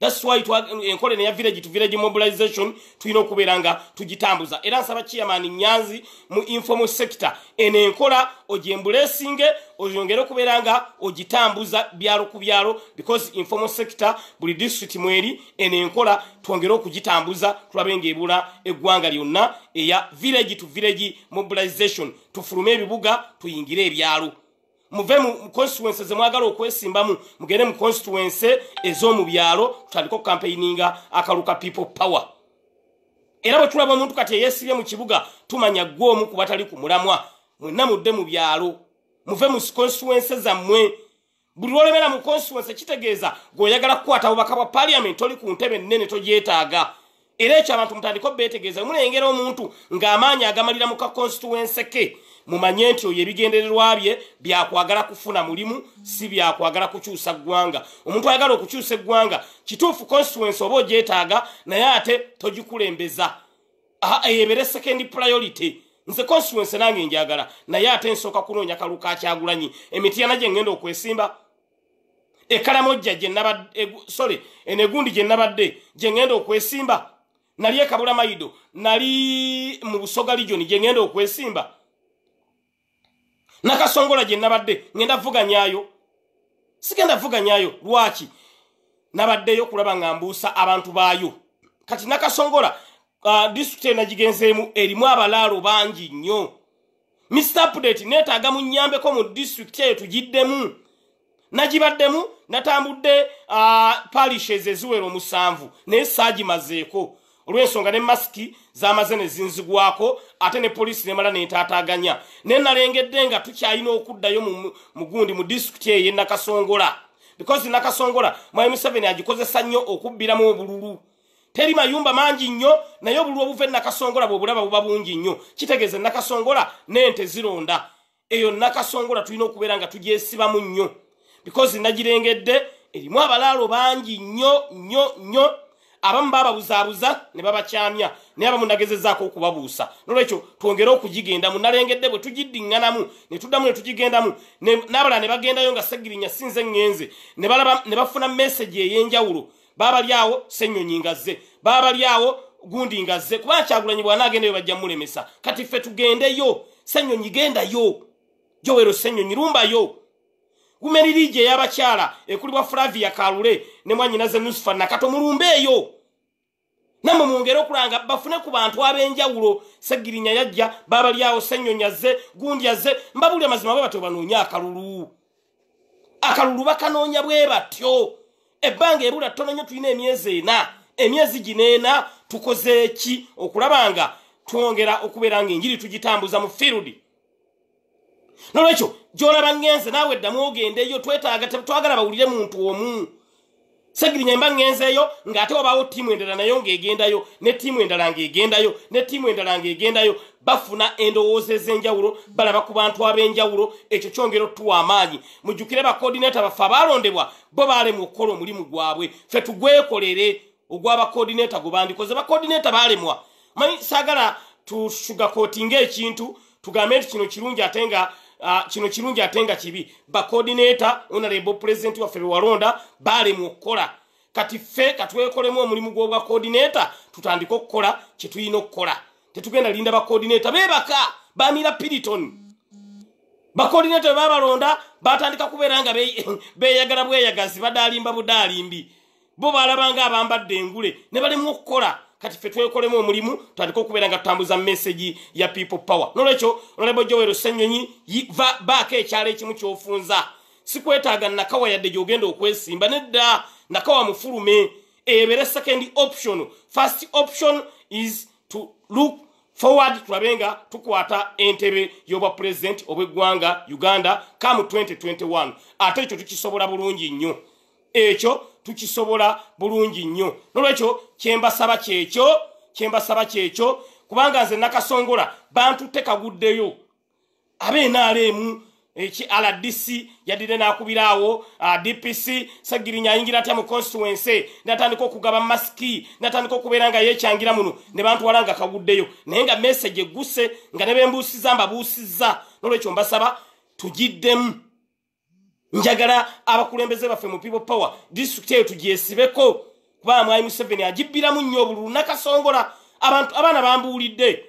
thats why twa, enkola eno eya village to village mobilization tulina okubeera nga tugitambuza era nsaba chiamaani nyanzi mu informal sector eno enkola ogyembula esinge oyongere okubeera nga ogitambuza byalo ku byalo because informal sector buli district mweri eno enkola twongere okugitambuza tulabe ngaebula eggwanga lyonna eya village to village mobilization tufulume ebibuga tuyingire ebyalo muve mu constituency zemwagala okwesimbamu mugende mu constituency ez'omu byalo tutandike okukampeyininga akaluka people power era bwe tulaba omuntu kati eyeesibye mu kibuga tumanya gwe omu ku batali ku mulamwa mwenna mudde mu byalo muve mu constituency zammwe buli lwolemera mu constituency kitegeeza gweoyagala kukwata bubaka bwa paliament oli ku ntebe nnene togyetaaga era ekyo abantu mutandike obbeetegeeza mulengera omuntu ng'amaanyi agamalira mu ka constituency ke mumanye nti oyo ebigendererwa bye byakwagala kufuna mulimu si byakwagala kukyusa ggwanga omuntu ayagala okukyusa eggwanga kituufu constituence oba ogyetaaga naye ate togikulembeza eyebere second priority nze constituence nange njagala naye ate nsooka kunoonya kalu ka kyagulanyi emitiyana gye ŋŋenda okwesimba ekalamojja gyenabadsole e-, enegundi gye nabadde gye ŋŋenda okwesimba nali ekabula mayido nali mu busoga ligyoni gye ŋŋenda okwesimba e nakasongola gye nabadde ŋenda vuganyayo sigenda vuganyayo lwaki nabaddeyo kulaba nga mbuusa abantu baayo kati nakasongola uh, disitulikiti enagigenzeemu erimu abalaalo bangi nnyo mita update neetaaga mu nyambeko mu disitulikiti eyo tugiddemu nagibaddemu natambudde uh, parishes eziwera omusanvu naye saagimazeeko olw'ensonga ne masiki zamaze ne zinzigwako ate ne poliisi nemala netaataganya ne nalengedde nga tukyalina okuddayo mugundi mu disitulikiti eyo enakasongola because nakasongola mwami seven agikozesa nnyo okubbiramu obululu teri mayumba mangi nnyo naye obululu obuva enakasongola bwobulaba buba bungi nnyo kitegeeza enakasongola n'ente zironda eyo nakasongola tulina okubeera nga tugyesibamu nnyo because nagirengedde erimu abalaalo bangi nnyo nnyo nnyo abamu babawuzaabuza ne babakyamya naye abamu nagezezaako okubabuusa nolwekyo twongere okugigendamu nalengedde bwe tugidiŋŋanamu ne tuddamu ne tugigendamu n'abalala ne bagendayo nga segirinya sinze ŋŋenze ne bafuna meseji ey'enjawulo baabalyawo senyonyi ngaze baabalyawo gundi ngaze kubanga kyagulanyi bwanaagendayo bajja mulemesa kati ffe tugendeyo senyonyi gendayo gyowero senyonyi lumbayo gumeriri gye ey'abakyala ekulibwa fulaviya kalule ne mwanyinaze musufa nakatomulumba eyo namwe mwongere okulanga bafune ku bantu ab'enjawulo segirinya yajja baabalyawo senyonyaze gundyaze mbabuli amazima bwe batyo banoonya akalulu akalulu bakanoonya bwe batyo ebbanga ebula ttononyo tulina emyezi ena emyezi gineena tukoze ki okulaba nga twongera okubeera nga enjiri tugitambuza mu firudi nolwekyo gyolaba ngenze naawe eddamu ogendeeyo twetaaga twagala bawulire muntu omu segirinya mba ngenzeyo ng'ate wabaawo ttiimu endala nayo ng'egendayo ne ttiimu endala ng'egendayo ne ttiimu endala ng'egendayo bafuna endowooza ez'enjawulo balaba ku bantu ab'enjawulo ekyo kyongera otuwa amaanyi mujjukire bakodineeta baffe abalondebwa bo baalemu okukola omulimu gwabwe ffe tugwekolere ogwa bakodineeta gwe bandikoze bakodineeta baalemwa mani saagala tushugakootinga ekintu tugambe nti kino kirungi ate nga Ah, kino kirungi ate nga kibi bacodinato onalable president waffe bewalonda balemu okukola kati ffe katwekolemu omulimu gw'ogwa codinato tutandike okukola kyetulina okukola tetugenda linda bacodinato bebaka bamira piriton bacodinato bebabalonda batandika kubeera nga beyagala *laughs* bweyagazi badalimba budalimbi bo balabanga abambadde engule ne balemu okukola kati ffe twekolemu omulimu tutandika okubeera nga tutambuza mesagi ya people power nolwekyo onalaba jowero senyonyi va baako ekyalo ekimu kyofunza sikwetaaga nakawa yadde gyogenda okwesimba nedda nakawa mufulume ebere second option first option is to look forward tulabe nga tukwata entebe y'obwa pulezidenti obweggwanga uganda kamu 2021 ate ekyo tukisobola bulungi nnyo ekyo tukisobola bulungi nnyo nolwekyo kyembasaba kyekyo kyembasaba kyekyo kubanga nze nakasongola bantu tekaguddeyo abenaalemu eki eh, rdc yadire nakubiraawo ah, dpc segirinya ayingira atya mu constituense natandika okugaba masiki natandika okubeera nga yekyangira muno ne bantwala nga kaguddeyo naye nga message egguse nga ne bembuusiza mbabuusiza nolwekyo mbasaba tugiddemu njagala abakulembeze baffe mu people power district eyo tugyesibeko kubanga mwayi museveni agibbiramu nnyo obululu nakasongola abantu abaana bambuulidde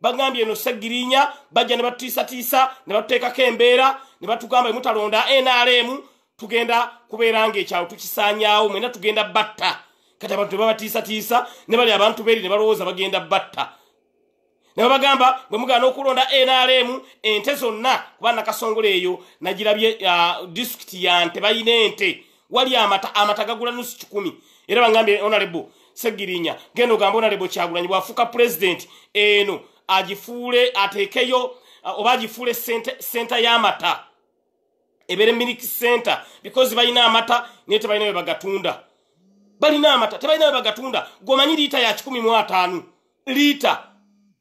bagambye eno segirinya bajja ne batiisatiisa ne batuteekako embeera ne batugamba emutalonda nrm tugenda kubeera ngaekyalo tukisaanyaawo mwena tugenda batta kati abantu ne babatiisatiisa ne bali abantu beeri ne balowooza bagenda batta nabo bagamba bwe mugaana okulonda nrm ente zonna kuba nakasongola eyo nagirabye uh, disiturikiti ya nte bayina ente wali amata amata gagula nusu kikumi era bagambye onarebo segirinya genda ogambe onarebo kyagulanyi bwafuuka pulezidenti eno agifuule ateekeyo uh, oba agifuule senta y'amata ebere milik senta because balina amata naye tebalina we bagatunda balina amata tebalina we bagatunda gomanyi liita ya kikumi mu ataano liita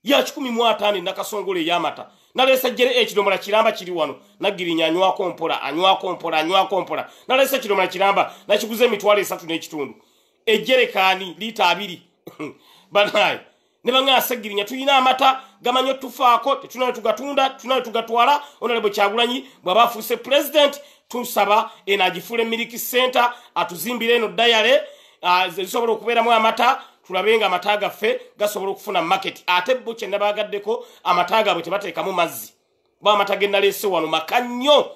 ya kikumi mu ataano e nakasongola eyamata naleesa jere ekidomola eh, kiramba kiri wano nagirinya anywako mpola anywako mpola anywako mpola naleesa ekidomola kiramba nakiguza emitwalo esatu n'ekitundu ejerekaani liita abiri *laughs* banaye ne baŋasa girinya tulina amata gamanyi otufaako tetuna wetugatunda tuna wetugatwala onale bwe kyagulanyi bw'aba afuuse pulezidenti tusaba eno agifuula emiriki center atuzimbire eno dayale zisobola okubeeramu amata tulabenga amata gaffe gasobola okufuna maketi ate bo kyenabagaddeko amata gaabwe tebateekamu mazzi ba amata genalese wano maka nnyo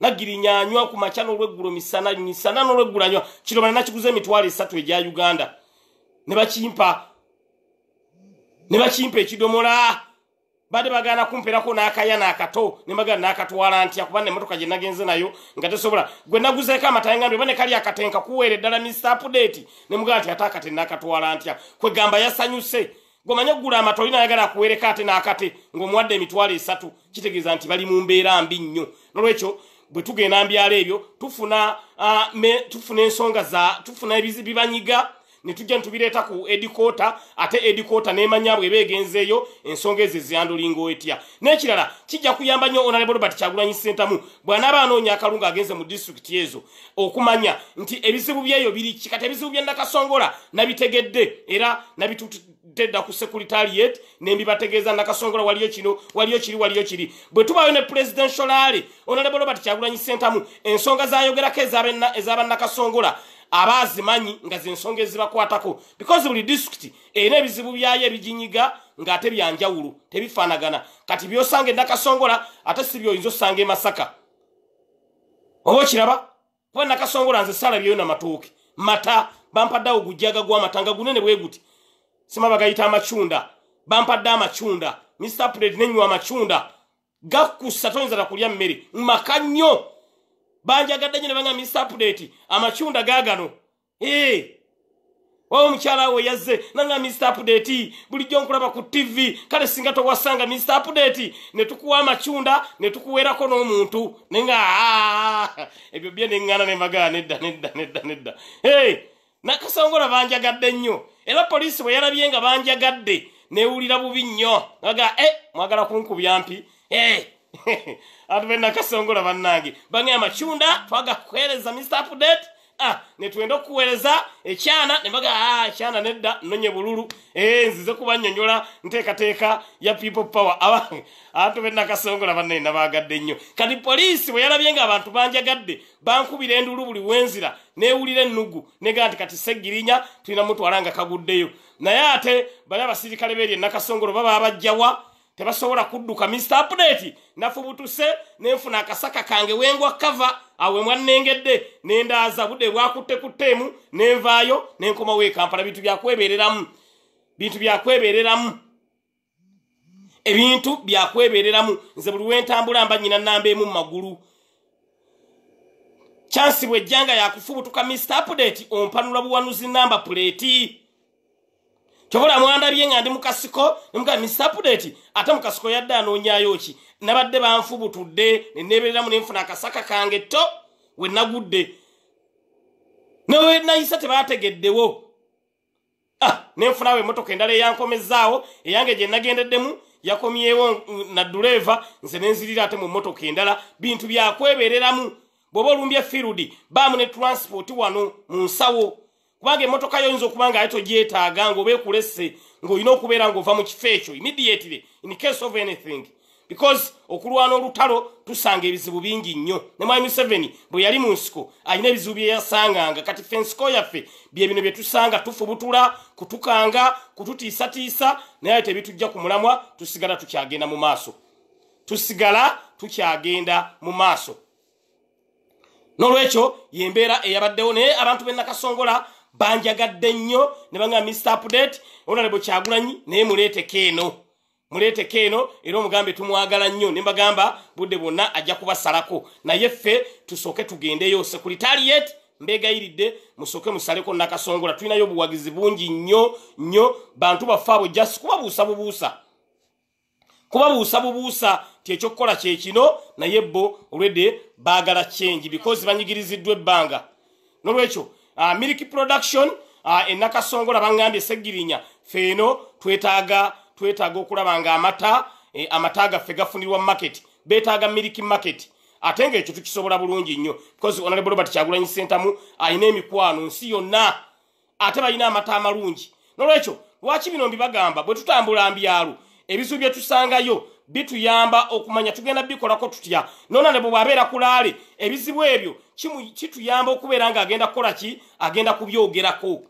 nagirinyanywa ku maca nolweggulo misana misana nolweggulanywa kino bana nakiguza emitwalo esatu egya uganda ne bakimpa ne bakimpa ekidomola bade bagana kumpirako nakayana akato nimagana nakatwala ntia kubane motoka jinagenze nayo ngatesobola gwenaguze ka matayanga bane kali akatenka kuwele dala miss update nimugati ataka tena katwala ntia kwegamba yasanyuse gomanya gula matolina yagala kuwele kate nakate ngomwadde mitwale isatu kitegeza nti bali mumbeera mbi nnyo nolwecho bwe tugenda ebyo tufuna uh, me, tufuna ensonga za tufuna ebizibibanyiga bibanyiga netujja netubireeta ku edikota ate edikota nemanya bweba egenzeeyo ensonga ezo zyandulinga etya n'ekirala kijja kuyamba nnyo onalebolbat kyagulanyi sentamu bw'anaaba anoonya akalu ng'agenze mu disitulikiti ezo okumanya nti ebizibu byeyo biri kikati ebizibu bye nakasongola nabitegedde era nabitut tedda ku sekuritariat nembibategeeza nakasongola waliyo kino waliyo kiri waliyo kiri bwe tubayo ne presidential ali onalebolobat kyagulanyi sentamu ensonga zayogerako ezabannakasongola abazimanyi nga zensonga ezibakwatako because buli disitulikiti erina ebizibu byayo ebijinyiga ng'ate byanjawulo tebifaanagana kati byosanga enakasongola ate si byoyinza osanga emasaka oba okiraba kuba nakasongola nze saala byoyo na matooke mata bampaddewo gujjaga gwamata nga gunene bwe guti simaba gayita amacunda bampadde amacunda mister pred nenywa amacunda gakkusa toyinza na kulya mmere mmaka nnyo banjagadde nyo ne banga mis apdate amacunda gagano e waba omukyala we yazze nanga mis apdate bulijjo nkulaba ku tv kale singa towasanga mis apdate ne tukuwa amacunda ne tukuwerako n'omuntu nenga ebyo bye neŋŋana ne magala nedda nedda nedda nedda e nakasongola banjagadde nnyo era poliisi bwe yalabye nga banjagadde newulira bubi nnyo aga e mwagala kunkubyampi e hey. *laughs* atubere nakasongola bannange bange amacunda twagakuhereza mpdate Ah, netwenda okuweereza ekyana nebaga ah, kyana nedda nonye bululu eh, nzize kubanyonyola nteekateeka ya people power aba ato be nakasongola banne nabaagadde nnyo kati poliisi bwe yalabye ng'abantu banjagadde bankubira endulu buli wenzira neewulira ennugu nega nti kati segirinya tulina mutwala nga kaguddeyo naye ate bali abasirikale beeri enakasongolo baba abajjawa tebasobola kudduka mr update nafu butuse nenfuna akasaka kange wengwa kava awe mwannengedde nendaaza budde bwakutte kuttaemu nenvaayo nenkomawo ekampala bintu byakwebereramu bintu byakwebereramu ebintu byakwebereramu nze buli wentambula mba nyina nambaemu mumagulu chansi bwejjanga yakufubutuka mr update ompanula buwanuzi namba puleti kyobula mwandabye nga ndi mukasiko nemugamisapudeti ate mukasiko yadde anoonyayo ki nabadde banfubutudde nenebereramu nenfuna akasaka kange to wenagudde nenayisa tebategeddewo ah, nenfunawo emotoka endala eyankomezaawo eyange gye nagendeddemu yakomyewo naduleva nze nenzirira ate mu motoka endala bintu byakwebereramu bwoba olumbye firudi baamu ne transport wano mu nsawo kubanga emotoka yoyinza okuba ngaayo togyetaaga ngaobeekulese ngaolina okubeera ngaova mu kifo ekyo immediately in case of anything because okulwana olutalo tusanga ebizibu bingi nnyo ne mwami museveni bwe yali mu nsiko alina ebizibu bye yasanganga kati fensiko yaffe bye bino bye tusanga tufubutula kutukanga kututiisatiisa naye ali tebitujja ku mulamwa tusigala tukyagenda mu maaso tusigala tukyagenda mu maaso n'olwekyo yembeera eyabaddewo naye abantu be nakasongola banjagadde nnyo ne banga mr update onalebo kyagulanyi naye mulete keeno mulete keeno era omugambe tumwagala nnyo ne mbagamba budde bwonna ajja kubasalako naye ffe tusooke tugendeyo sekuritariat mbegayiridde musooke musaleko nakasongola tulinayo obuwagizi bungi nnyo nnyo bantu baffe abo jasi kubabuusa bubuusa kubabuusa bubuusa ti ekyokukola kyekino naye bo olwedde baagala kyengi bikozi banyigiriziddwa ebbanga nolwekyo uh, milk production uh, ah, enakasongola bangambye segirinya feno twetaaga twetaaga okulaba nga amata e, amata gaffe gafunirwa market betaaga milk market ate ngaekyo tukisobola bulungi nnyo because honorable robert kyagulanyi sentamu ayina uh, emikwano nsi yonna ate balina amata amalungi nolwekyo lwaki bino mbibagamba bwe tutambula mbyalo ebizibu byetusangayo bituyamba okumanya tugenda bikolako tutya nona ne bwe bwabeera kulaale ebizibu ebyo kituyamba okubeera ngaagenda kukola ki agenda kubyogerako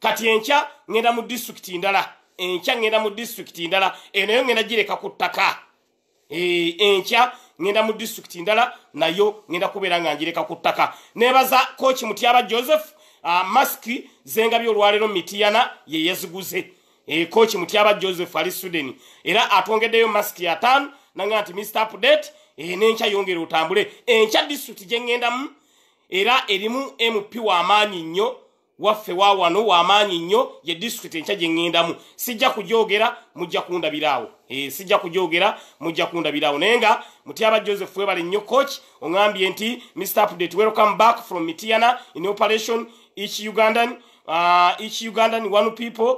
kati enkya ŋŋenda mu disitulikiti ndala enkya ŋŋenda mu disitulikiti ndala enayo ŋŋenda gireka ku ttaka eh, enkya ŋŋenda mu disitulikiti ndala nayo ŋŋenda kubeera nga ngireka ku ttaka nebaza koci mutyaba joseph ah, masiki zengabye olwaleero mitiyana ye yeziguze eh, koci mutyaba joseph ali suden era atwongeddeyo masiki ya tano naga nti mr update Eh, nenkya yongere otambule enkya disitulikiti gyeŋŋendamu era erimu mp w'amaanyi nnyo waffe wa wano w'amaanyi nnyo ye disitulikiti enkya gyeŋŋendamu sijja kujogera mujja kundabiraawo eh, sijja kujogera mujja kundabiraawo naye nga mutyaba joseph webale nnyo coach oŋambye nti mr update welcome back from mitiana in operation each ugandan uh, each ugandan one people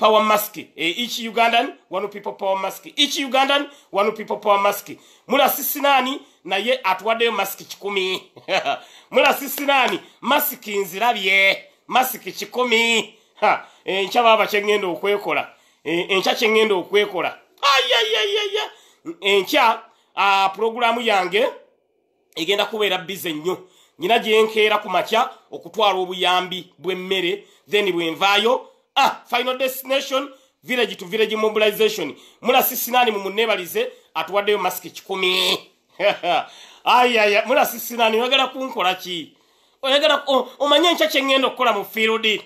power mask eh, each ugandan one people power mask each ugandan one people power mask mula sisinani na ye atwade mask 10 *laughs* mula sisinani mask nzirabye mask 10 ha encha eh, baba chengendo okwekola encha eh, chengendo okwekola ayayayaya encha a ah, program yange egenda kubera bize nyo nina jenkera kumacha okutwala obuyambi bwemmere then bwenvayo ah, final destination village to village mobilization mula sisi nani mumunebalize atuwadeyo maski chikumi *laughs* ayaya mula sisi nani wagera kunkola chi wagera omanye ncha chengendo kola mu field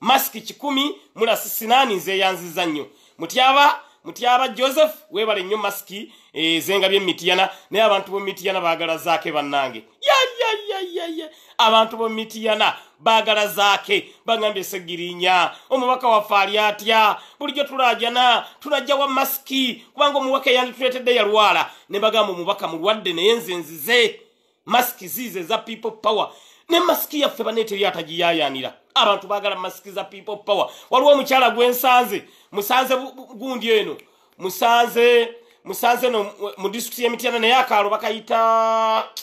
maski chikumi mula sisi nani nze yanziza nyo mutyaba mutyaba joseph webala nnyo masiki eh, zengaby emitiyana naye abantu bomitiyana bagala zaake bannange yayayayaya abantu bomitiyana bagala zaake bagambye segirinya omubaka waffe ali atya bulijjo tulajana tulajjawa masiki kubanga omubaka eyandituletedde yalwala ne bagamba omubaka mulwadde naye nze nzize masiki ziize za people power ne masiki yaffe baneeteri atagiyayanira abantu bagala masiki za people power waliwo omukyala gwensanze musanze gundi eno musanze musanze no mu disitulikiti y'emitiyana naye akaalo bakayita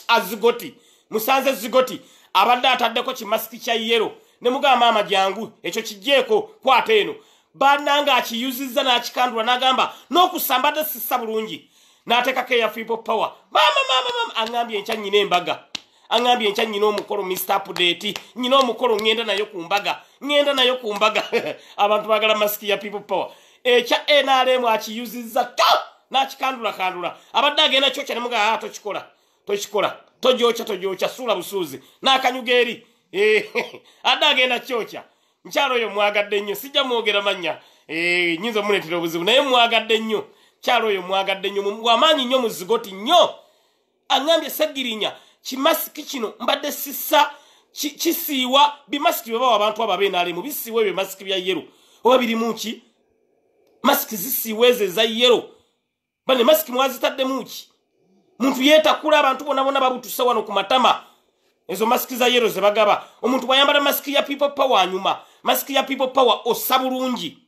azigoti musanze zigoti abadde ataddeko kimasiki kya yero ne mugamba amajangu ekyo kijjeeko kwata eno bananga akiyuzizza n'akikandula n'agamba n'okusamba tesissa bulungi n'ateekako eya fipo power maama maama maama aŋambye enkya nnyina embaga angambye nkya nyina omukolo mr apdate nyina omukolo ngenda nayo ku mbaga ngenda nayo ku mbaga *laughs* abantu bagala masiki ya people power ekya nrm akiyuziza to nakikandula kandula abadde agenda kyokya nemugaa ah, tokikola tokikola tojyokya tojyokya suula busuuzi n'akanyuga eri eh, *laughs* adde agenda kyokya nkyalo oyo mwagadde nnyo sijja mwogera manya eh, nyinza muleetera obuzibu naye mwagadde nnyo kyalo oyo mwagadde nnyo wamaanyi nnyo muzigoti nnyo aŋambye segirinya kimasiki kino mbadde sisa kisiiwa bimasiki bebawa abantu abo abenaalimu bisiiwa ebyo bimasiki bya yero oba birimu ki masiki zisiiwa ezo eza yero bane masiki mwazitaddemu ki muntu yeetakula abantu bonna bonna babutusa wano ku matama ezo masiki za yero ze bagaba omuntu bwayambala masiki ya people power anyuma masiki ya people power osa bulungi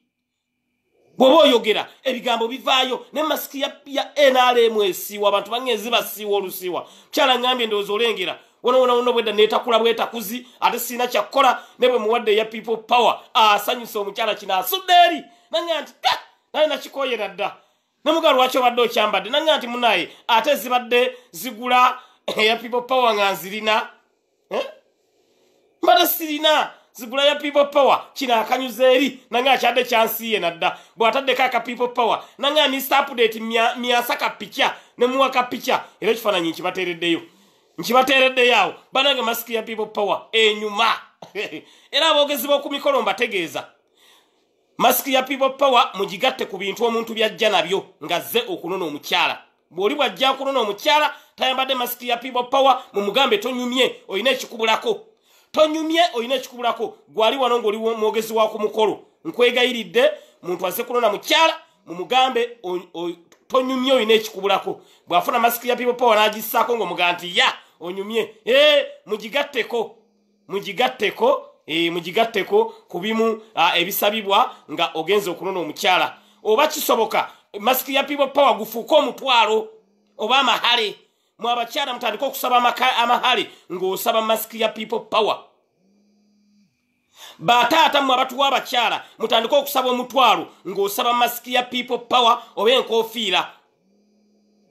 bwoba oyogera ebigambo bivaayo ne masiki ya, ya nrm esiiwa abantu bangezibasiiwa olusiiwa mukyala ngambye ndowooza olengera wonawonawona bwedda netakula bwetakuzi ate sirina kyakkola ne bwe muwadde eya people power asanyusa omukyala kino asudde eri nanga nti ta naye nakikoyera dda nemuga lwaki obadde okyambadde nanga nti munaye ate zibadde zigula eya eh, people power nga nzirina eh? mbadde sirina zigula ya people power kino akanyuza eri nanga akyadde kyansiye nadda bw'ataddeko aka people power nanga mista update myasa kapicya nemuwa kapicya era ekifaananyi nkibateereddeyo nkibateereddeyo awo banange masiki ya people power enyuma *laughs* era aboogezi b'oku mikolo mbategeeza masiki ya people power mugigatte ku bintu omuntu by'ajja nabyo ngazze okunona omukyala bw'oli bw'ajja okunona omukyala tayambadde masiki ya people power mumugambe tonyumye olina ekikubulako tonyumye olina ekikubulako gwali wano ngaoli mwogezi wa ku mukolo nkwegayiridde muntu aze kulonda mukyala mumugambe tonyumye olina ekikubulako bwafuna masiki ya pipo powe nagisaako ngaomugamba nti ya onyumye ee eh, mugigatteko mugigatteko eh, mugigatteko ku bimu ebisabibwa nga ogenza okunona omukyala oba kisoboka masiki ya pipo powe gufuuke omutwalo oba amahale mwabakyala mutandika okusaba amahale ngaosaba masiki ya people power bataata mwe abatuwa abakyala mutandika okusaba omutwalo ngaosaba masiki ya people power oba enkofiira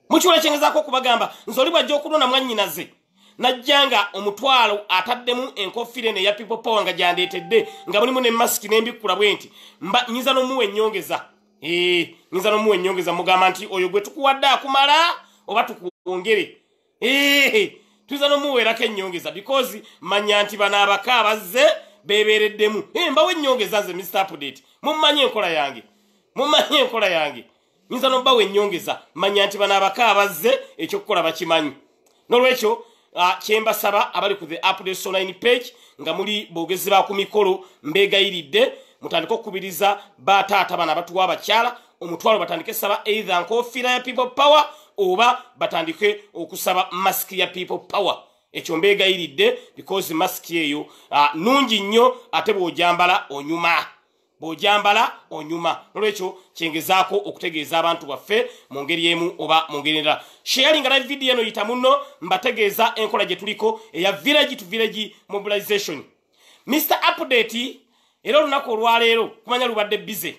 mukiwula kyengezaako okubagamba nze oli bwajja okulona mwannyinaze najjanga omutwalo ataddemu enkofiira eno eya people power nga gyandeetedde nga mulimu nemasiki nembikkula bwe nti nyinza nomuwa enyongeza ee nyinza nomuwa enyongeza mugamba nti oyo gwe tukuwadde akumala oba tuku ungiri eee tuza n'omuweera ko ennyongeza because manya nti bano abaka abazze beebereddemu mbawo ennyongeza nze mr update mumanyi enkola yange mumanyi enkola yange nyinza n'omubawo ennyongeza manya nti bano abaka abazze ekyokukola bakimanyi n'olwekyo kyembasaba abali ku the updates online page nga muli boogezi ku mikolo mbegayiridde mutandike okukubiriza baataata bana abatuwa abakyala omutwalo batandike saba either nkofiira ya people power oba batandike okusaba masiki ya people power ekyo mbeegayiridde because masiki eyo ah, nungi nnyo ate bw'ojambala onyuma bw'ojambala onyuma nolwekyo kyengezaako okutegeeza abantu baffe mu ngeri emu oba mu ngeri endala sheyali nga live video eno yita munno mbategeeza enkola gye tuliko eya village to village mobilization mr update era olunaku olwaleero kumanya lubadde bize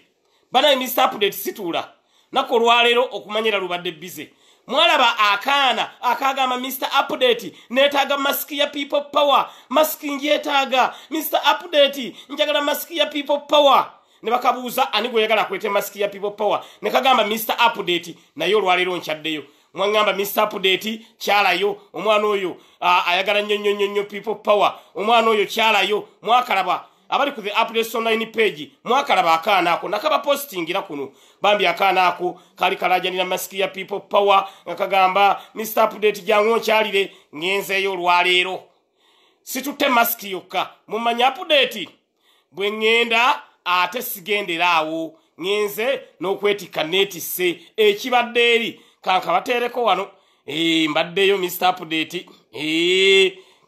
banaye mr update situula nako olwaleero okumanya era lubadde bize mwalaba akaana akagamba mr apdate netaaga masiki ya people power masiki njetaaga mr apdate njagala masiki ya people power ne bakabuuza ani gweyagala akwete masiki ya people power ne kagamba mr apdate naye olwaleero nkyaddeyo mwaŋŋamba mr apdate kyalayo omwana oyo ayagala nnyo nnyo nnyo nnyo people power omwana oyo kyalayo mwakalaba abali ku the updates online page mwakalaba akaana ako nakaba postingira kuno bambi akaana ako kali kalajanira masiki ya people power nga kagamba mr update jangu okyalire ngenzeeyo olwaleero situtte masiki yokka mumanyi apudeti bwe ŋŋenda ate sigenderaawo ŋŋenze n'okwetikka neetisse ekibadde eri kanka bateereko wano mbaddeeyo mr update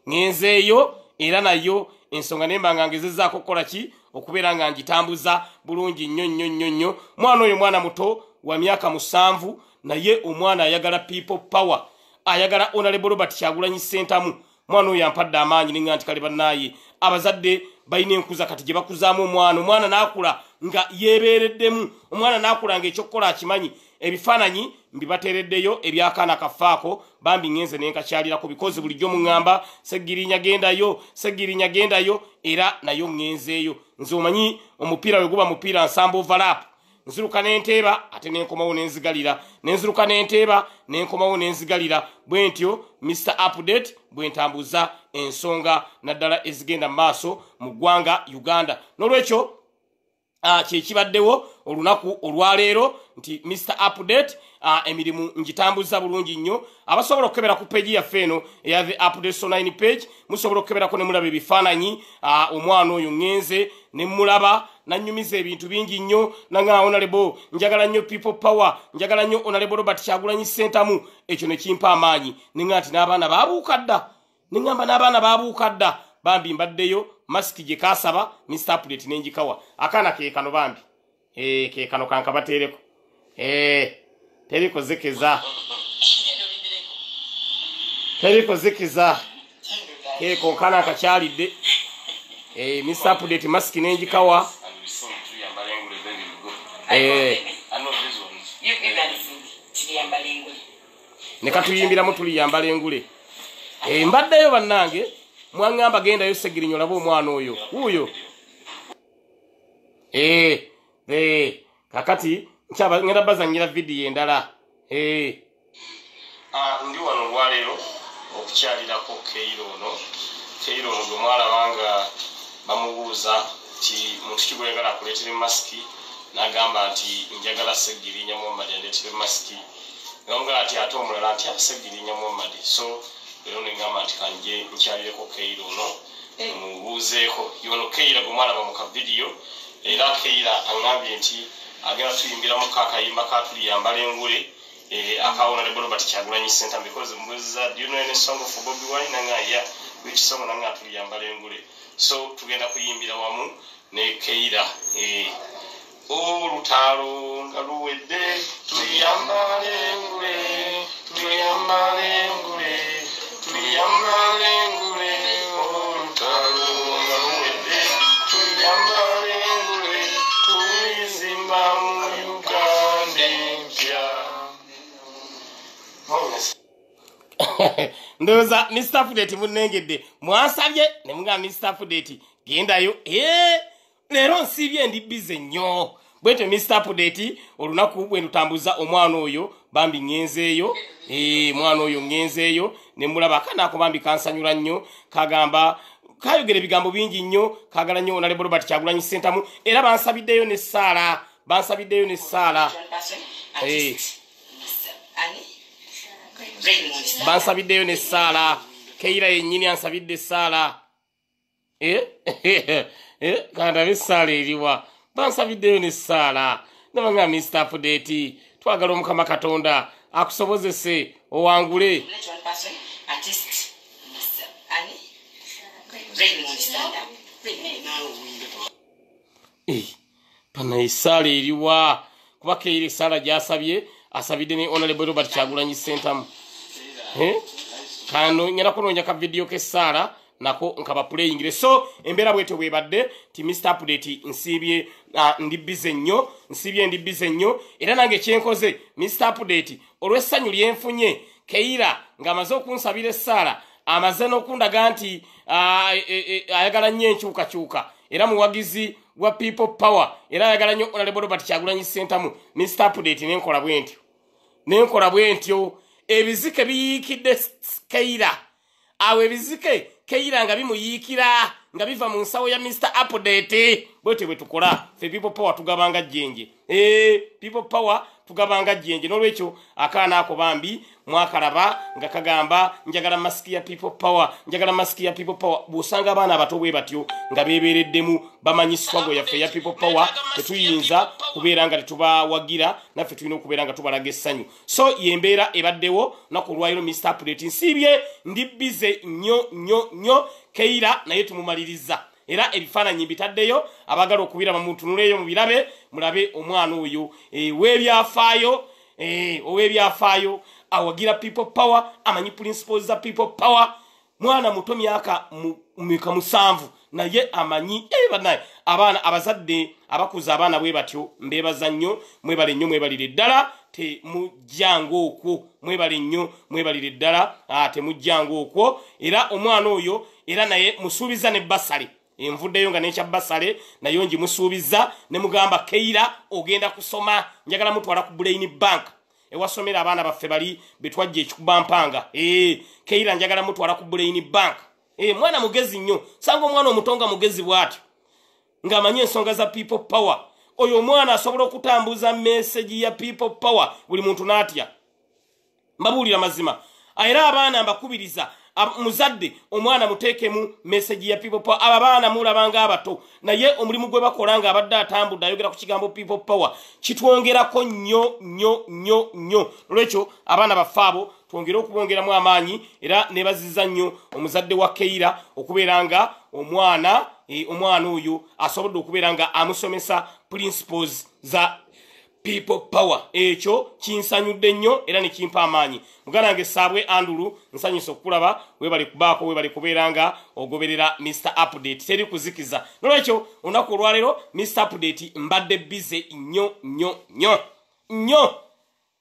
ŋŋenzeeyo era nayo ensonga naye mba nga ngezezaako okukola ki okubeera nga ngitambuza bulungi nnyo nnyo nnyo nnyo mwana oyo mwana muto wa myaka musanvu naye omwana ayagala people power ayagala onalebo robert kyagulanyi ssentamu mwana oyo ampadde amaanyi nenga nti kale bannaaye abazadde balina enkuza kati gye bakuzaamu omwana omwana n'akula nga yeebeereddemu omwana n'akula ngaekyokukola akimanyi ebifaananyi mbibatereddeyo ebyakaana kafaako bambi ŋenze nenkakyalirako bikozi bulijjo muŋŋamba segirinya gendayo segirinya gendayo era nayo ŋenzeeyo nze omanyi omupiira we guba mupiira nsamba ovalap nziruka nenteeba ate nenkomawo nenzigalira nenziruka nenteeba nenkomawo nenzigalira bwe ntyo mr update bwe ntambuza ensonga naddala ezigenda mu maaso mu ggwanga uganda n'olwekyo Ah, kyekibaddewo olunaku olwaleero nti mr update ah, emirimu ngitambuza bulungi nnyo abasobola okukebera ku peegi yaffe eno eya the update so 9 page musobola okukeberako ne mulaba ebifaananyi ah, omwana oyo ŋŋenze ne mulaba nanyumiza ebintu bingi nnyo naga onalebo njagala nnyo people power njagala nnyo onalebo robert kyagulanyi sentamu ekyo ne kimpa amaanyi ne ŋa nti n'abaana baabuuka dda ne ŋamba n'abaana baabuuka dda bambi mbaddeyo masiki gye kasaba ne stapuleti nenjikawa akaana keekano bambi e, eh, keekano kanka batereko e, eh, terikozikiza terikozikiza konkana akakyalidde e, eh, misapuleti masiki nenjikawa nekatuyimbiramu tuliyambala engule e, mbaddeyo bannange mwaŋŋamba gendayo segirinyo olaba omwana oyo wuuyo ee eh, ee eh, kakati ŋenda bazanyira vidiyo endala ee eh. ah, ndi wano olwaleero okukyalirako keiro ono keiro ono gwe mwalaba nga bamubuuza nti muntu kigweyagala akuleetere masiki n'agamba nti njagala segirinya muhammadi andeetere masiki nomugala ti ate omulala nti asegirinya muhammadi so era nengamba nti kanje nkyalireko keira ono eh. mubuuzeeko yono keira gumalaba muka vidiyo era keira aŋambye nti agenda tuyimbiramu ka akayimba ka tuliyambala engule eh, mm. akawona lebolobat kyagulanyi senta because mbuza dinnesongo fo bobi wine naya wekisongo nanga tuliyambala engule so tugenda kuyimbira wamu ne keira eh. olutalo nga luwedde tuliyambala engule tuliyambala engule *laughs* ndowooza mr fudeti munengedde mwasabye nemugaba mr fudeti gendayo ee eh, leero nsibye ndibize nnyo bwetyo mr apdate olunaku bwe lutambuza omwana oyo bambi ŋenzeeyo e, eh, mwana oyo ŋenzeeyo nemulaba kanako bambi kansanyula nnyo kagamba kayogera ebigambo bingi nnyo kagala nnyo onalebo robert kyagulanyi sentamu era bansabiddeyo ne saala bansabiddeyo ne saala eh. bansabiddeyo ne saala keira yennyini ansabidde saala eh? *laughs* kandabe saala eriwa bansabiddeyo ne saala nebanga minisita apudeeti twagala omukama katonda akusobozese owangule panaesaala eh, eriwa kubaka eri esaala gyasabye asabidde ne honorable robert kyagulanyi sentamu eh, kano ngenda kunonja ka vidiyo kesaala nako nka ba playing so embera bwete webadde ti Mr Update nsibye na ah, ndi bize nyo nsibye ndi bize nyo era nange kyenkoze Mr Update olwesanyu lyenfunye keira nga mazo kunsabire sala amaze nokunda ganti ah, e, e, e, ayagala nye chuka chuka era muwagizi wa people power era ayagala nyo onale bodo batchagula nyi sentamu Mr Update nenkola bwentyo nenkola bwentyo ebizike biyikide keira awe bizike keyira nga bimuyiikira nga biva mu nsawo ya mr apodate bwete bwe tukola fe people power tugabanga jjenje e people power tugabanga jjenje n'olwekyo akaana ako bambi mwakalaba nga kagamba njagala masiki ya people power njagala masiki ya people power bw'osanga abaana abato bwe batyo nga beebeereddemu bamanyi swago yaffe ya people power tetuyinza kubeera nga tetubawagira naffe tulina okubeera nga tubalaga essanyu so yembeera ebaddewo naku olwayiro mr pulete nsiibye ndi bize nnyo nnyo nnyo keira naye tumumaliriza era ebifaananyi mbitaddeyo abaagala okubiraba mutunuleeyo mu birabe mulabe omwana oyo weebyafaayo owebyafaayo awagira people power amanyi principles za people power mwana muto myaka mika musanvu naye amanyi ebanaye eh, abana abazadde abakuza abaana bwe batyo mbebaza nnyo mwebale nnyo mwebalire ddala temujjanga okwo mwebale nnyo mwebalire ddala ah, temujjanga okwo era omwana oyo era naye musuubiza ne basale envuddeyo nga n'ekya basale nayo ngimusuubiza ne mugamba keira ogenda kusoma njagala mutwala ku brain bank ewasomera abaana baffe bali betwajja ekikubampanga ee eh, keira njagala mutwala ku bulaini bank ee eh, mwana mugezi nnyo sanga omwana omutonga mugezi bwati ngaamanyi ensonga za people power oyo omwana asobola okutambuza meseji ya people power buli muntu n'atya mbabuulira mazima era abaana mbakubiriza muzadde omwana muteekemu meseji ya people power abo abaana mulaba ngaabato naye omulimu gwe bakola ng'abadde atambudde ayogera ku kigambo people power kitwongerako nnyo nnyo nnyo nnyo olwekyo abaana baffe abo twongere okubongeramu amaanyi era nebaziza nnyo omuzadde wa keira okubeera nga omwana eh, omwana oyo asobodde okubeera nga amusomesa principles za people power ekyo kinsanyudde nnyo era ne kimpa amaanyi muganda wange saabwe andulu nsanyusa okulaba webali kubaako webali kubeera nga ogoberera mr update teri kuzikiza nolwekyo olunaku olwaleero mr update mbadde bize nnyo nnyo nnyo nnyo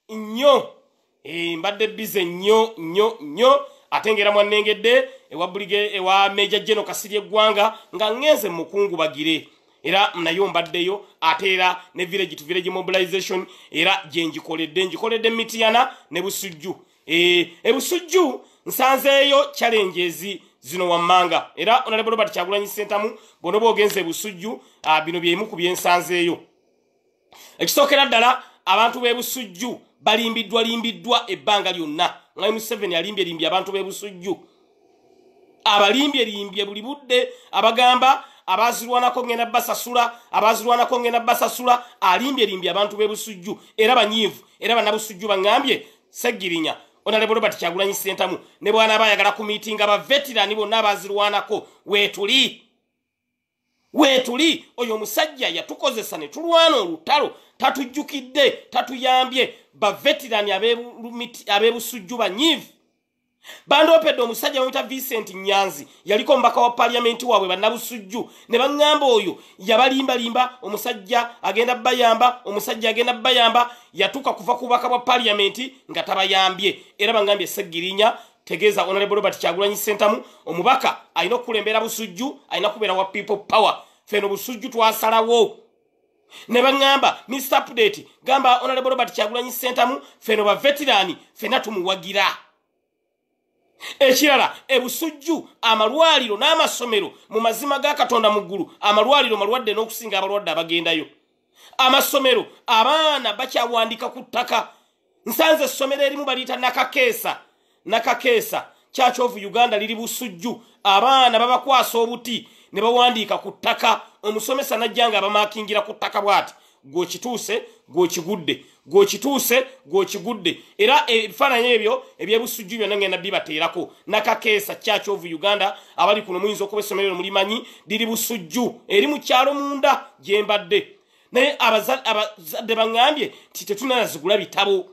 nnyo e, mbadde bize nnyo nnyo nnyo ate ngaera mwannengedde ewa bulige ewa meja geno kasiry eggwanga nga ngenze mukungu bagire era nayo mbaddeyo ate era ne village to village mobilization era gye njikoledde njikoledde mitiana ne busujju e, e busujju nsanzeeyo challengesi zino wammanga era onalebo robert kyagulanyi sentamu bono boogenze busujju ah, bino byemu ku byensanzeeyo ekisookera ddala abantu b'e busujju balimbiddwa limbiddwa ebbanga lyonna nga m7 alimbyerimbya abantu b'e busujju abalimbyerimbye buli budde abagamba abazirwanako ngenda basasula abazirwanako ngenda basasula alimbye limbye abantu b'ebusujju era banyiivu era banabusujju baŋŋambye segirinya onalebolobati kyagulanyi sentamu ne bwana abayagala ku miitinga bavetirani bonna abazirwanako wetuli wetuli oyo omusajja yatukozesa ne tulwana olutalo tatujjukidde tatuyambye bavetirani ab'ebusujju banyiivu bandoopedde omusajja yonta vincent nyanzi yaliko mbaka wa paliamenti waabwe bannabusujju ne baŋŋamba oyo yabalimbalimba omusajja agenda bayamba omusajja agenda bayamba yatuuka kuva ku bubaka bwa paliamenti nga tabayambye era baŋambye segirinya tegeeza honorable robert kyagulanyi sentamu omubaka alina okukulembera busujju alina kubeera wa people power feno busujju twasalawo ne baŋŋamba mist update gamba honorable robert kyagulanyi sentamu feno bavetirani fena tumuwagira ekirala ebusujju amalwaliro n'amasomero mu mazima ga katonda mu ggulu amalwaliro malwadde n'okusinga abalwadde abagendayo amasomero abaana bakyawandika ku ttaka nsanze essomero erimu baliyita nakakeesa nakakeesa church of uganda liri busujju abaana babakwasa obuti ne bawandiika ku ttaka omusomesa najja nga abamakingira ku ttaka bw'ati gwekituuse gwekigudde gwokituuse gwokigudde era ebifaananyi ebyo ebyebusujju byonna ngenda bibateerako nakakeesa church of uganda abali kuno muyinza okubasomerero mulimanyi diri busujju eri mukyalo munda gye mbadde naye abazadde baŋŋambye nti tetunanazigula bitabo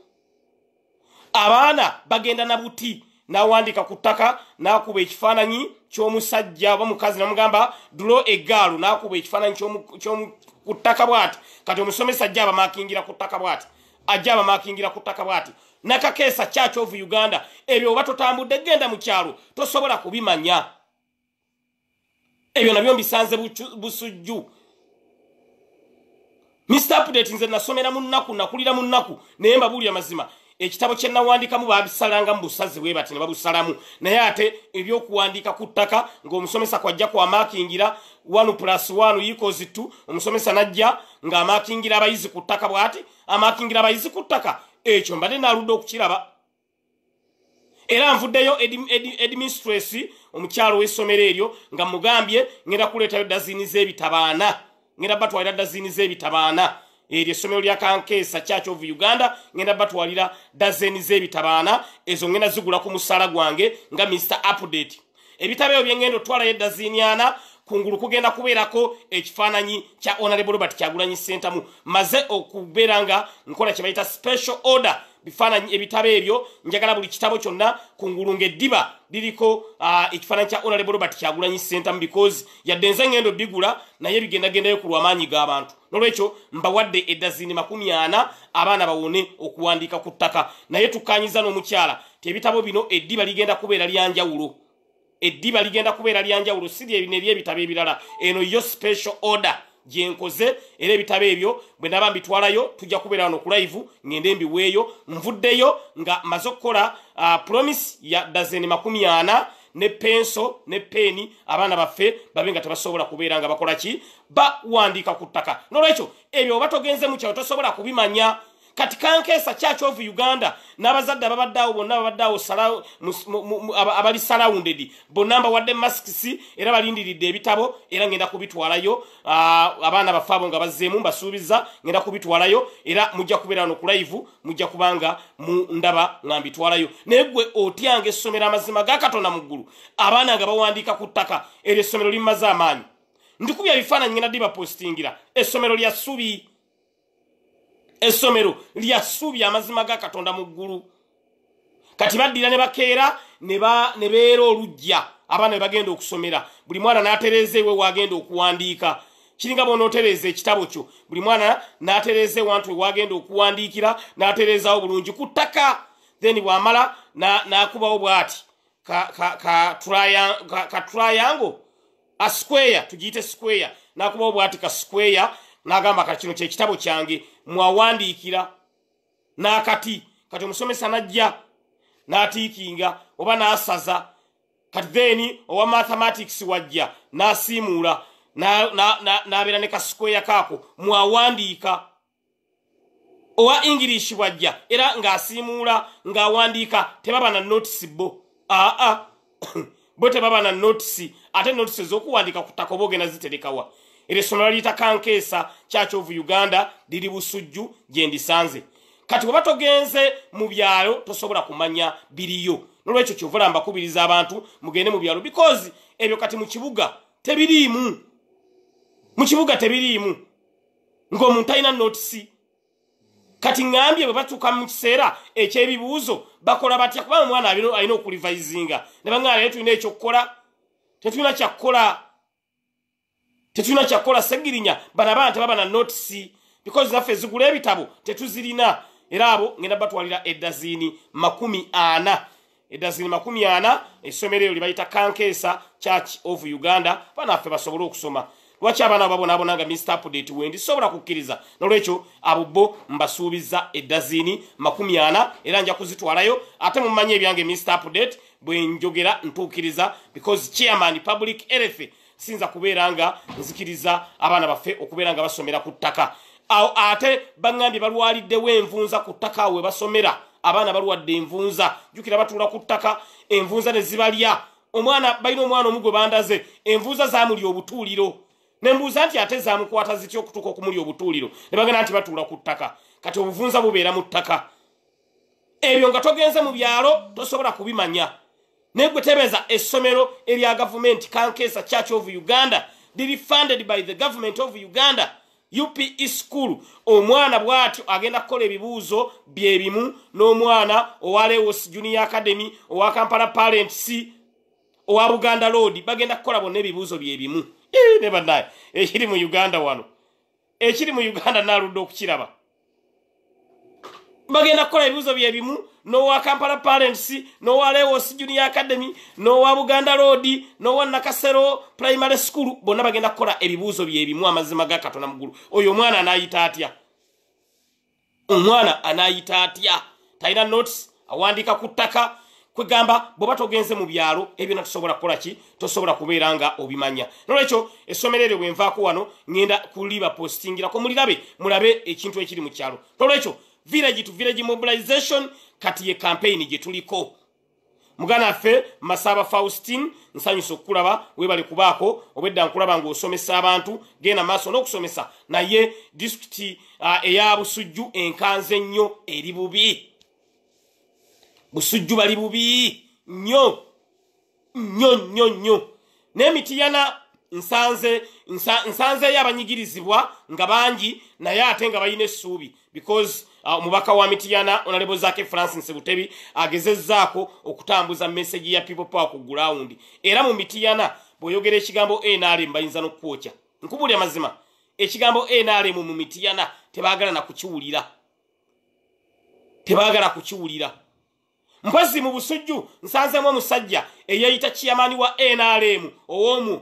abaana bagenda na buti nawandika ku ttaka nakuba ekifaananyi kyomusajja oba mukazi namugamba dulo egaalu nakuba ekifaananyi ku ttaka bw'ati kati omusomesa jja abamakingira ku ttaka bw'ati ajja abama akingira ku ttaka bwati nakakeesa church of uganda ebyo oba totambudde genda mu kyalo tosobola kubimanya ebyo nabyo mbisanze busujju misupdate nze nasomera mu nnaku nakulira mu nnaku naye mbabuuli amazima ekitabo kye nawandiikamu baabisalangamu busazi bwe bati ne babusalamu naye ate ebyokuwandiika ku ttaka ng'omusomesa kwajja kwamaakingira 1 plus 1 yikozi 2 omusomesa najja ng'amaakingira abayizi ku ttaka bw'ati amakingira abayizi ku ttaka ekyo mbadde naaludde okukiraba era nvuddeyo edimistress omukyalo w'essomero eryo nga mugambye ŋenda kuleetayo daziini z'ebitabaana ŋenda batwalira daziini z'ebitabaana eryo essomero lya kankeesa church of uganda ŋenda batwalira daziini z'ebitabaana ezo ŋenda zigula ku musaala gwange nga mr update ebitabo ebyo byengenda otwalayo edaziini ana kungulu kugenda kubeerako ekifaananyi kya honorable robert kyagulanyi sentamu maze okubeera nga nkola kye bayita special order bifaananyi ebitabo ebyo njagala buli kitabo kyonna kungulu ngaeddiba liriko ekifaananyi kya honorable robert kyagulanyi sentamu because yadde nze ngendo bigula naye bigendagendayo ku lwamaanyi g'abantu nolwekyo mbawadde edazini makumi ana abaana bawone okuwandiika ku ttaka naye tukkanyiza n'omukyala tebitabo bino eddiba ligenda kubeera lyanjawulo eddiba ligenda kubeera lyanjawulo siri nebyebitabo ebirala eno yo special order gyenkoze era ebitabo ebyo bwe naba mbitwalayo tujja kubeera wano kulaivu ngende mbiweeyo nvuddeyo nga maze okukola uh, promise ya dazeni 40 ne penso ne peni abaana baffe babe nga tebasobola kubeera nga bakola ki bawandiika ku ttaka n'olwekyo ebyo oba togenze mu kyalo tosobola kubimanya kati kankeesa church of uganda n'abazadde ababadde awo bonna babadde awo abali sarawundedi bonna mbawadde masikisi era balindiridde ebitabo era ngenda kubitwalayo ah, abaana bafe abo nga bazzeemu mbasuubiza ngenda kubitwalayo era mujja kubeera wano ku laivu mujja kubanga mundaba nga mbitwalayo naye gwe otyanga essomero amazima ga katonda mu ggulu abaana nga bawandiika ku ttaka eryo essomero limmaze amaanyi ndikubya bifaananyi ngenda ddibapostingira essomero lya ssubi essomero lyasuubya amazima ga katonda mu ggulu kati baddira ne bakeera ne beera olujja abaana be bagenda okusomera buli mwana n'atereeza ewe waagenda okuwandiika kiringa bonootereeza ekitabo kyo buli mwana n'atereeza ewantu ewaagenda okuwandiikira n'atereezawo bulungi ku ttaka then bwamala n'akubawo bw'ati ka turayango a square tugiyite square n'akubawo bw'ati ka square n'agamba kati kino kyekitabo kyange mwawandiikira n'akati kati omusomesa n'ajja n'atiikinga oba n'asaza kati then owa mathematics wajja n'asiimuula n'abeera ne kasikweyakaako mwawandiika owa english wajja era ng'asiimuula ng'awandiika tebaba na notisi bo aa *coughs* bo tebaba na notisi ate notisi ez'okuwandiika ku ttaka oba ogenda ziterekawa era essomero litaka nkeesa church of uganda liri busujju gye ndisanze kati bweba togenze mu byalo tosobola kumanya biriyo nolwekyo kyovula mbakubiriza abantu mugende mu byalo because ebyo kati mu kibuga tebiriimu mu kibuga tebiriimu ng'omuntu alina notisi kati ŋambye bwe batuuka mu kiseera ekyebibuuzo bakola batya kubanga omwana alina okulivaizinga ne baŋaa leero tulina ekyokukola tetulina kyakukola tetulina kyakukola segirinya bana abaana baba na notisi bikozi naffe ezigula ebitabo tetuzirina era abo ngenda batwalira edaziini makumi ana edaziini makumi ana essomero eyo libayita kankesa church of uganda baana affe basobole okusoma lwaki abaana abo babonaabonanga mister update wendisobola kukkiriza nolwekyo abo bo mbasuubiza edaziini makumi ana era nja kuzitwalayo ate mumanye ebyange mister update bwe njogera ntuukiriza because chairman public elephant sinza kuberanga nzikiriza abana baffe okuberanga basomera ku ttaka ate bangambye balwaliddewo envunza ku ttaka we basomera abaana balwadde envunza jukira batula ku ttaka envunza nezibalya omwana balina omwana omu gwe bandaze envunza zamuli obutuuliro nembuuza nti ate zamukwata zitya okutuuka okumuli obutuuliro nebagenda nti batuula ku ttaka kati obuvunza bubeera mu ttaka ebyo nga togenze mu byalo tosobola kubimanya negwetebeza essomero erya gavumenti kankesa church of uganda liri funded by the government of uganda upe school omwana bw'atyo agenda kukola ebibuuzo byebimu n'omwana owa lewos junior academy owa kampala parents owa buganda load bagenda kukola bonna ebibuuzo byebimu ne bannaye ekiri mu uganda wano ekiri mu uganda naaludde okukiraba bagenda kukola ebibuzo bye bimu n'owa kampala parents n'owa lewos junior academy n'owa buganda road n'owa nakasero primary school bonna bagenda kukola ebibuzo bye bimu amazima ga katonda mugulu oyo omwana anaayita atya omwana anaayita atya talina notes awandiika ku ttaka kwegamba bw'oba togenze mu byalo ebyona tusobola kukola ki tosobola kubeera nga obimanya nolwekyo essomero eryo bwe nvaako wano ŋenda ku liba postingirako mulirabe mulabe ekintu ekiri mu kyalo nolwekyo village to village mobilization kati ye campaign gye tuliko mugana fe masaba faustin nsanyu sokulaba we bali kubako obedda nkulaba ngo osomesa abantu gena maso nokusomesa na ye district uh, eya busuju enkanze nnyo eri bubi busuju bali bubi nyo nyo nyo nyo nemiti yana nsanze nsa, nsanze yabanyigirizibwa ngabangi naye atenga bayine subi because omubaka wa mitiyana onalebo zake francis butebi agezezzaako okutambuza meseji ya people power ku gulawundi era mu mitiyana bw'oyogera ekigambo nrm bayinza n'okukwokya nkubuulya amazima ekigambo nrm mu mitiyana tebaagala nakukiwulira tebaagala kukiwulira mpozi mu busujju nsanzeemu omusajja eyeeyita kiyamaani wa nrm owoomu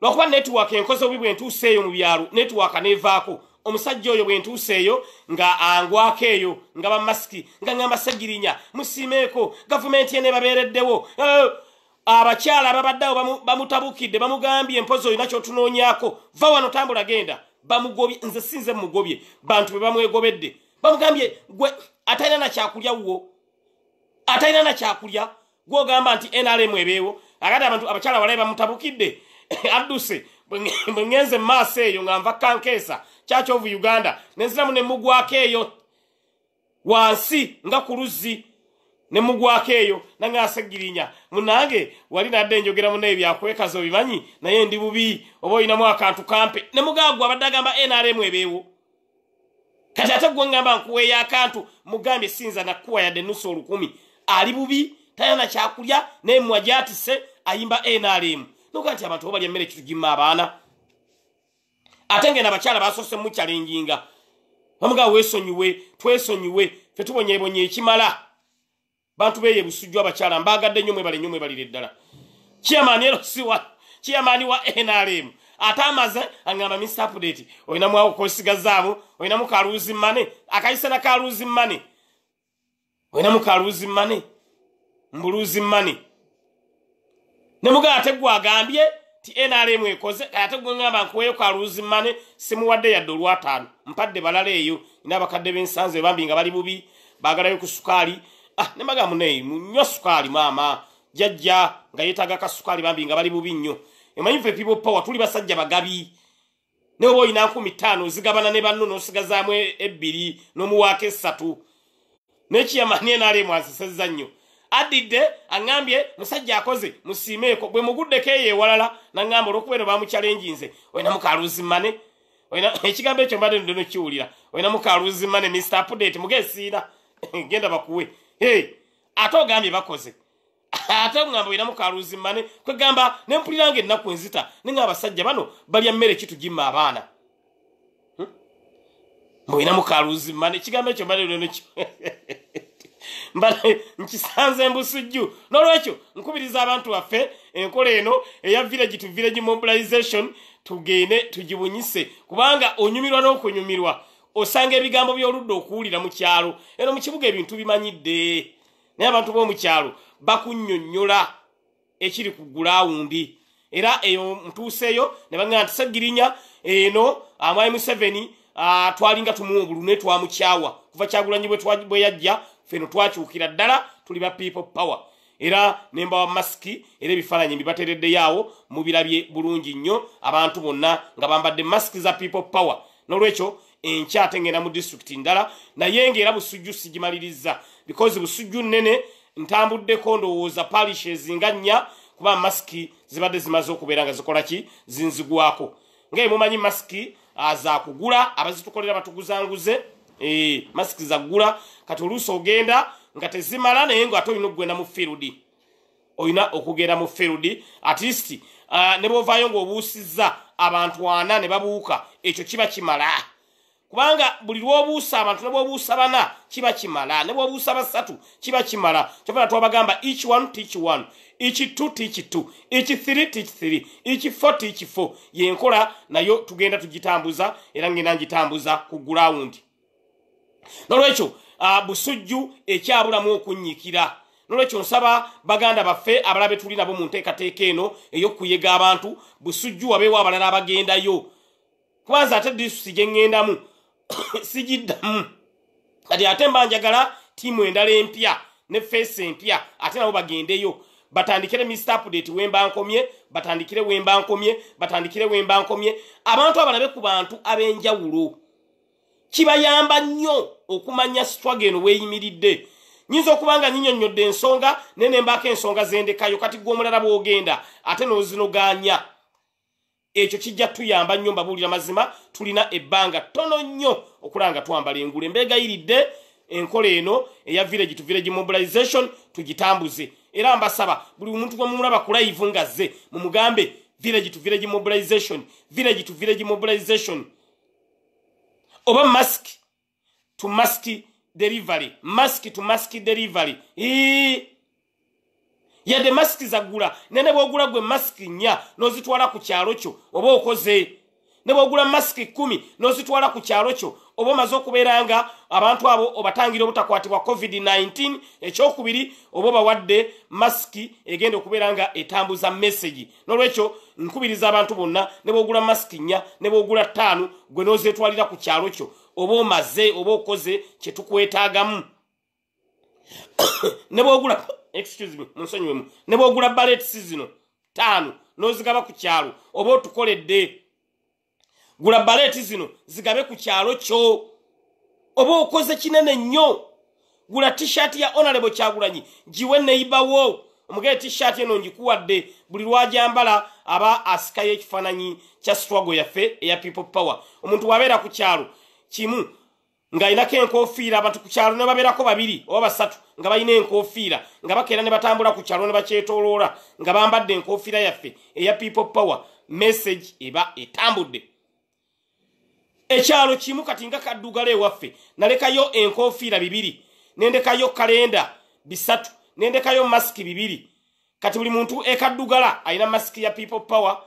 lwakuba netiwaaka enkozi obubi bwe ntuuseeyo mu byalo netiwaaka neevaako omusajja oyo bwe ntuuseeyo nga angwako eyo nga bamasiki nga ŋŋamba segirinya musiimeeko gavumenti ene baberedewo eh, abakyala ababaddewo bamutabukidde bamugambye empozi oyo nakyotunoonyako va wano tambula genda bamugobye nze sinze mugobye bantu be bamwegobedde bamugambye gwe atalina nakyakulya wwo atalina nakyakulya gwogamba nti nrm ebeewo akati abantu abakyala walabe bamutabukidde *laughs* adduse bwe ŋŋenze mu maaso eyo nga nva kankeesa church of uganda nenziramu nemugwako eyo wansi nga ku luzzi nemugwako eyo nanga asegirinya munange wali nadde enjogeramu naye byakwekaza obimanyi naye ndi bubi oba olinamu akantu kampe nemugagwa abadde agamba nrm ebeewo kati ate gwe ngamba nkuweeyo akantu mugambye sinza nakuwa yadde nusu olukumi ali bubi tayana kyakulya naye mwajatise ayimba nrm nokuba nti abantu bo balya emmere kitugimma abaana ate ngena bakyala basose mu challenginga omuga wesonyiwe twesonyiwe fetubonye bonye ekimala bantu beye busujwa bakyala mbagadde nyumwe bali nyumwe bali leddala chairman yero siwa chairman wa NRM atamaze angama mi update oina mwa okosiga zabo oina mu karuzi mane akaisa na karuzi mane oina mu karuzi mane mbuluzi mane ne muga ategwa agambye ti nrm ekoze ate gwengamba nkuweyo kaluzi mane simuwadde yadde olwataano mpadde balala eyo nabakadde bensanze bambi nga bali bubi bagalayo ku sukaali ah, nemaga muneyi munywa sukaali maama jajja nga yetaga kasukaali bambi nga bali bubi nnyo emanyife people power tuli basajja bagabi neoba oyina nkumi ttaano ozigabana ne banno n'osigazaamu e-, ebbiri n'omuwaako essatu n'ekiyamani enaalemu azisezza nnyo addidde aŋŋambye musajja akoze musiimeeko bwe muguddeko eyo ewalala naŋŋamba olwokubeera baamukyalenginze olina mukaaluzimmane olina *laughs* ekigambo ekyo mbadde ndino kiwulira olina mukaaluzimmane mr apudate mugaesiira *laughs* genda bakuwe e ate ogambye bakoze *laughs* ate ŋŋamba olina mukaaluzimmane kwegamba ne mpuliranga ennaku enzita nenga abasajja bano balya mmere kitugimma abaana mbe hmm? olina mukaaluzimmane ekigambo ekyo mbadde ndino nkisanze mbusujju n'olwekyo nkubiriza abantu baffe enkola eno eya village to village mobilization tugende tugibunyise kubanga onyumirwa n'okunyumirwa osanga ebigambo by'oludda okuwulira mu kyalo eno mu kibuga ebintu bimanyidde naye abantu b'omu kyalo bakunyonnyola ekiri ku gulawundi era eyo ntuuseeyo ne bagenda nti segirinya eno amwaimu seveni ah, twalinga tumuwa obulune twamukyawa kuva kyagulanyi bwe yajja fenu twakyukira ddala tuli ba people power era nembawa masiki era ebifaananyi mbibateereddeyoawo mubirabye bulungi nnyo abantu bonna nga bambadde masiki za people power n'olwekyo enkya ate ngenda mu disitulikiti ndala naye ngaera busujju sigimaliriza because busujju nnene ntambuddeko ndowooza parishes nga nnya kuba masiki zibadde zimaze okubeera nga zikola ki zinzigwako ngaemumanyi masiki ah, zakugula abazitukolera batuguzanguze E, masiki zagula kati oluusi ogenda nga tezimala naye ngaate olina okugenda mu firudi olina okugenda mu firudi atlist uh, ne bwovaayo ng'obuusizza abantu ana ne babuuka ekyo kiba kimala kubanga buli lwobuusa abantu nebwobuusa bana kiba kimala nebwobuusa basatu kiba kimala kyova natwabagamba ech 1 tech 1 ech 2 tech 2 ech 3 tech 3 ech 4 tech 4 yenkola nayo tugenda tugitambuza era ngenda ngitambuza ku gulawundi nolwekyo ah, busujju ekyabulamu okunyikira nolwekyo nsaba baganda baffe abalabe tuli nabo mu nteekateeka eno eyokuyega abantu busujju wabeewo abalala abagendayo kubanza ate disusi gyeŋŋendamu *coughs* sigiddamu kati ate mbanjagala tiimu endala empya ne feesi empya ate nabo bagendeyo batandikire mist update wemba nkomye batandikire wemba nkomye batandikire wemba nkomye abantu abalabe ku bantu ab'enjawulo kibayamba nnyo okumanya struggle eno weeyimiridde nyinza okuba nga nyinyonnyodde ensonga nene mbaako ensonga zendekayo kati gweomulala bwogenda ate n'ozinoganya ekyo kijja tuyamba nnyo mbabuulira mazima tulina ebbanga tono nnyo okulaba nga twambala engula embeegayiridde enkola eno eya village to village mobilization tugitambuze era mbasaba buli omuntu gwemumulaba ku live nga zze mumugambe village to village mobilization village to village mobilization oba mask to mask delivery mask to mask delivery ee yade mask zagula nene bogula gwe mask nya nozitwala ku kyalocho obo okoze ne bogula mask 10 nozitwala ku kyalocho obo mazo kuberanga abantu abo obatangira obutakwatibwa covid 19 ekyo kubiri obo bawadde mask egende kuberanga etambuza message nolwecho nkubiriza abantu bonna ne bogula mask nya ne bogula 5 gwe nozitwalira ku kyalocho oba omaze oba okoze kyetukwetaagamu nebwogula *coughs* excuseme munsonyiwemu ne bwogula baletisi zino taano n'ozigaba ku kyalo oba otukoledde gula baleti zino zigabe ku kyalo kyo oba okoze kinene nnyo gula tishati ya onalebo kyagulanyi giwe neibawo omugere tishati eno ngikuwadde buli lwajambala aba asikayo ekifaananyi kya struggle yaffe eya people power omuntu waabeera ku kyalo kimu ng'ayinako enkofiira abantu ku kyalo ne babeerako babiri oba basatu nga balina enkofiira nga bakeera ne batambula ku kyalo ne bakyetoloola nga bambadde enkofiira yaffe eya people power message eba etambudde ekyalo kimu kati nga kaddugala ewaffe nalekayo enkofiira bibiri nendekayo kalenda bisatu nendekayo masiki bibiri kati buli muntu ekaddugala ayina masiki ya people power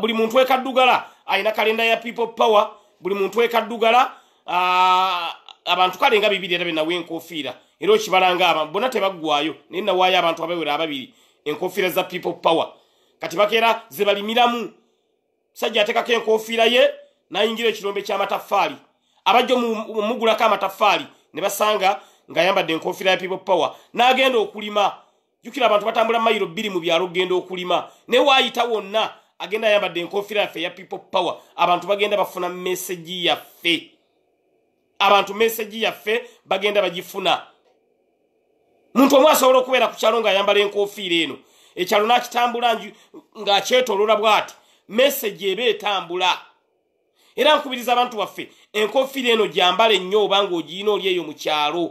buli muntu ekaddugala ayina kalenda ya people power buli muntu ekaddugala abantu kale nga bibiri era benawo enkofiira era okibalanga aba bonna tebaggwayo naye nawaayo abantu abawera ababiri enkofiira za people power kati bakera zebalimiramu sajja atekako enkofiira ye nayingira ekirombe kyamatafaali abajja omugulako amatafaali ne basanga ngaayambadde enkofiira ya people power n'agenda okulima jukira abantu batambula mayiro bbiri mu byalo okugenda okulima newaayita wonna agenda ayambadde enkofiira yaffe eya people power abantu bagenda bafuna mesagi yaffe abantu mesagi yaffe bagenda bagifuna muntu omu asobola okubeera ku kyalo ng'ayambala enkofiira eno ekyalo n'akitambula ng'akyetoolola bw'ati mesagi eba etambula era nkubiriza abantu baffe enkofiira eno gyambala ennyo oba ng'ogiyina oli eyo mu kyalo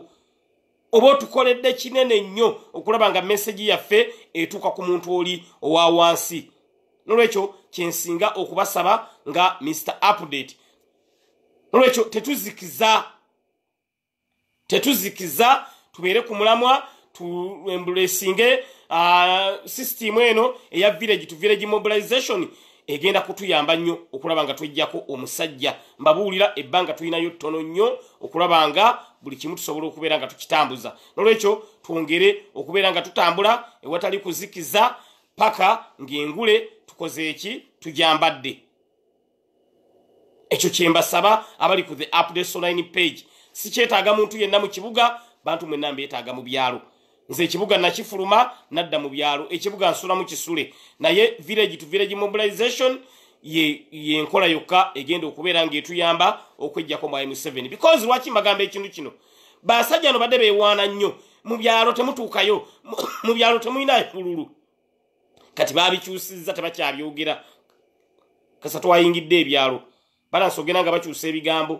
oba otukoledde kinene nnyo okulaba nga mesagi yaffe etuuka ku muntu oli owa wansi nolwekyo kyensinga okubasaba nga mr update nolwekyo tetuzikiza tetuzikiza tubeere ku mulamwa tuembulesinge uh, systemu eno eya village tuvillage mobilization egenda kutuyamba nnyo okulaba nga twejjako omusajja mbabuulira ebbanga tulinayo ttono nnyo okulaba nga buli kimu tusobola okubeera nga tukitambuza nolwekyo twongere okubeera nga tutambula ewatali kuzikiza paka ngengule tukoze eki tujambadde ekyo kye mbasaba abali ku the updates online page sikyetaaga muntu yenna mu kibuga bantu mwenna mbyetaaga mu byalo nze ekibuga nakifuluma nadda mu byalo ekibuga nsula mu kisule naye village to village mobilization yenkola ye yokka egenda okubeera ng'etuyamba okwejjako mu m7 because lwaki mbagamba ekintu kino basajja no badde beewaana nnyo mu byalo temutuukayo mu byalo temuyina ekululu kati babikyusizza tebakyabyogera kasa twayingidde ebyalo banansogera nga bakyusa ebigambo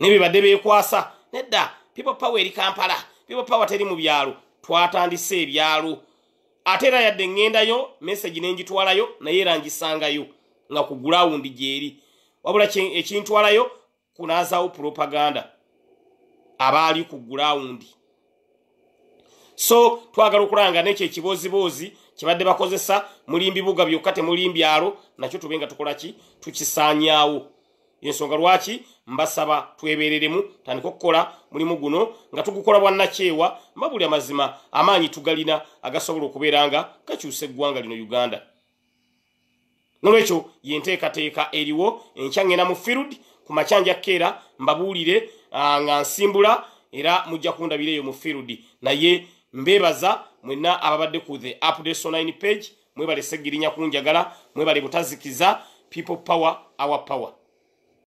nebibadde bekwasa nedda pipo pawe eri kampala pipo pawe teri mu byalo twatandise ebyalo ate era yadde ngendayo mesagi nengitwalayo naye era ngisangayo nga ku gulawundi gyeri wabula ekintwalayo kunazaawo propaganda abaali ku gulawundi so twagala okulanga nekyo ekibuuzibuuzi kibadde bakozesa mulimbibuga byokka temulimbyalo nakyo tube nga tukolaki tukisaanyaawo ensonga lwaki mbasaba twebereremu tandika okukola mulimu guno nga tugukola bwannakyewa mba buli amazima amaanyi tugalina agasobola okubeera nga gakyusa eggwanga lino uganda nolwekyo yenteekateeka eriwo enkyangenda mu firud ku makyanja keera mbabuulire nga nsimbula era mujja kundabireeyo mu firud naye mbebaza mwena ababadde ku the updates online page mwebale segirinya kunjagala mwebale butazikiza people power our power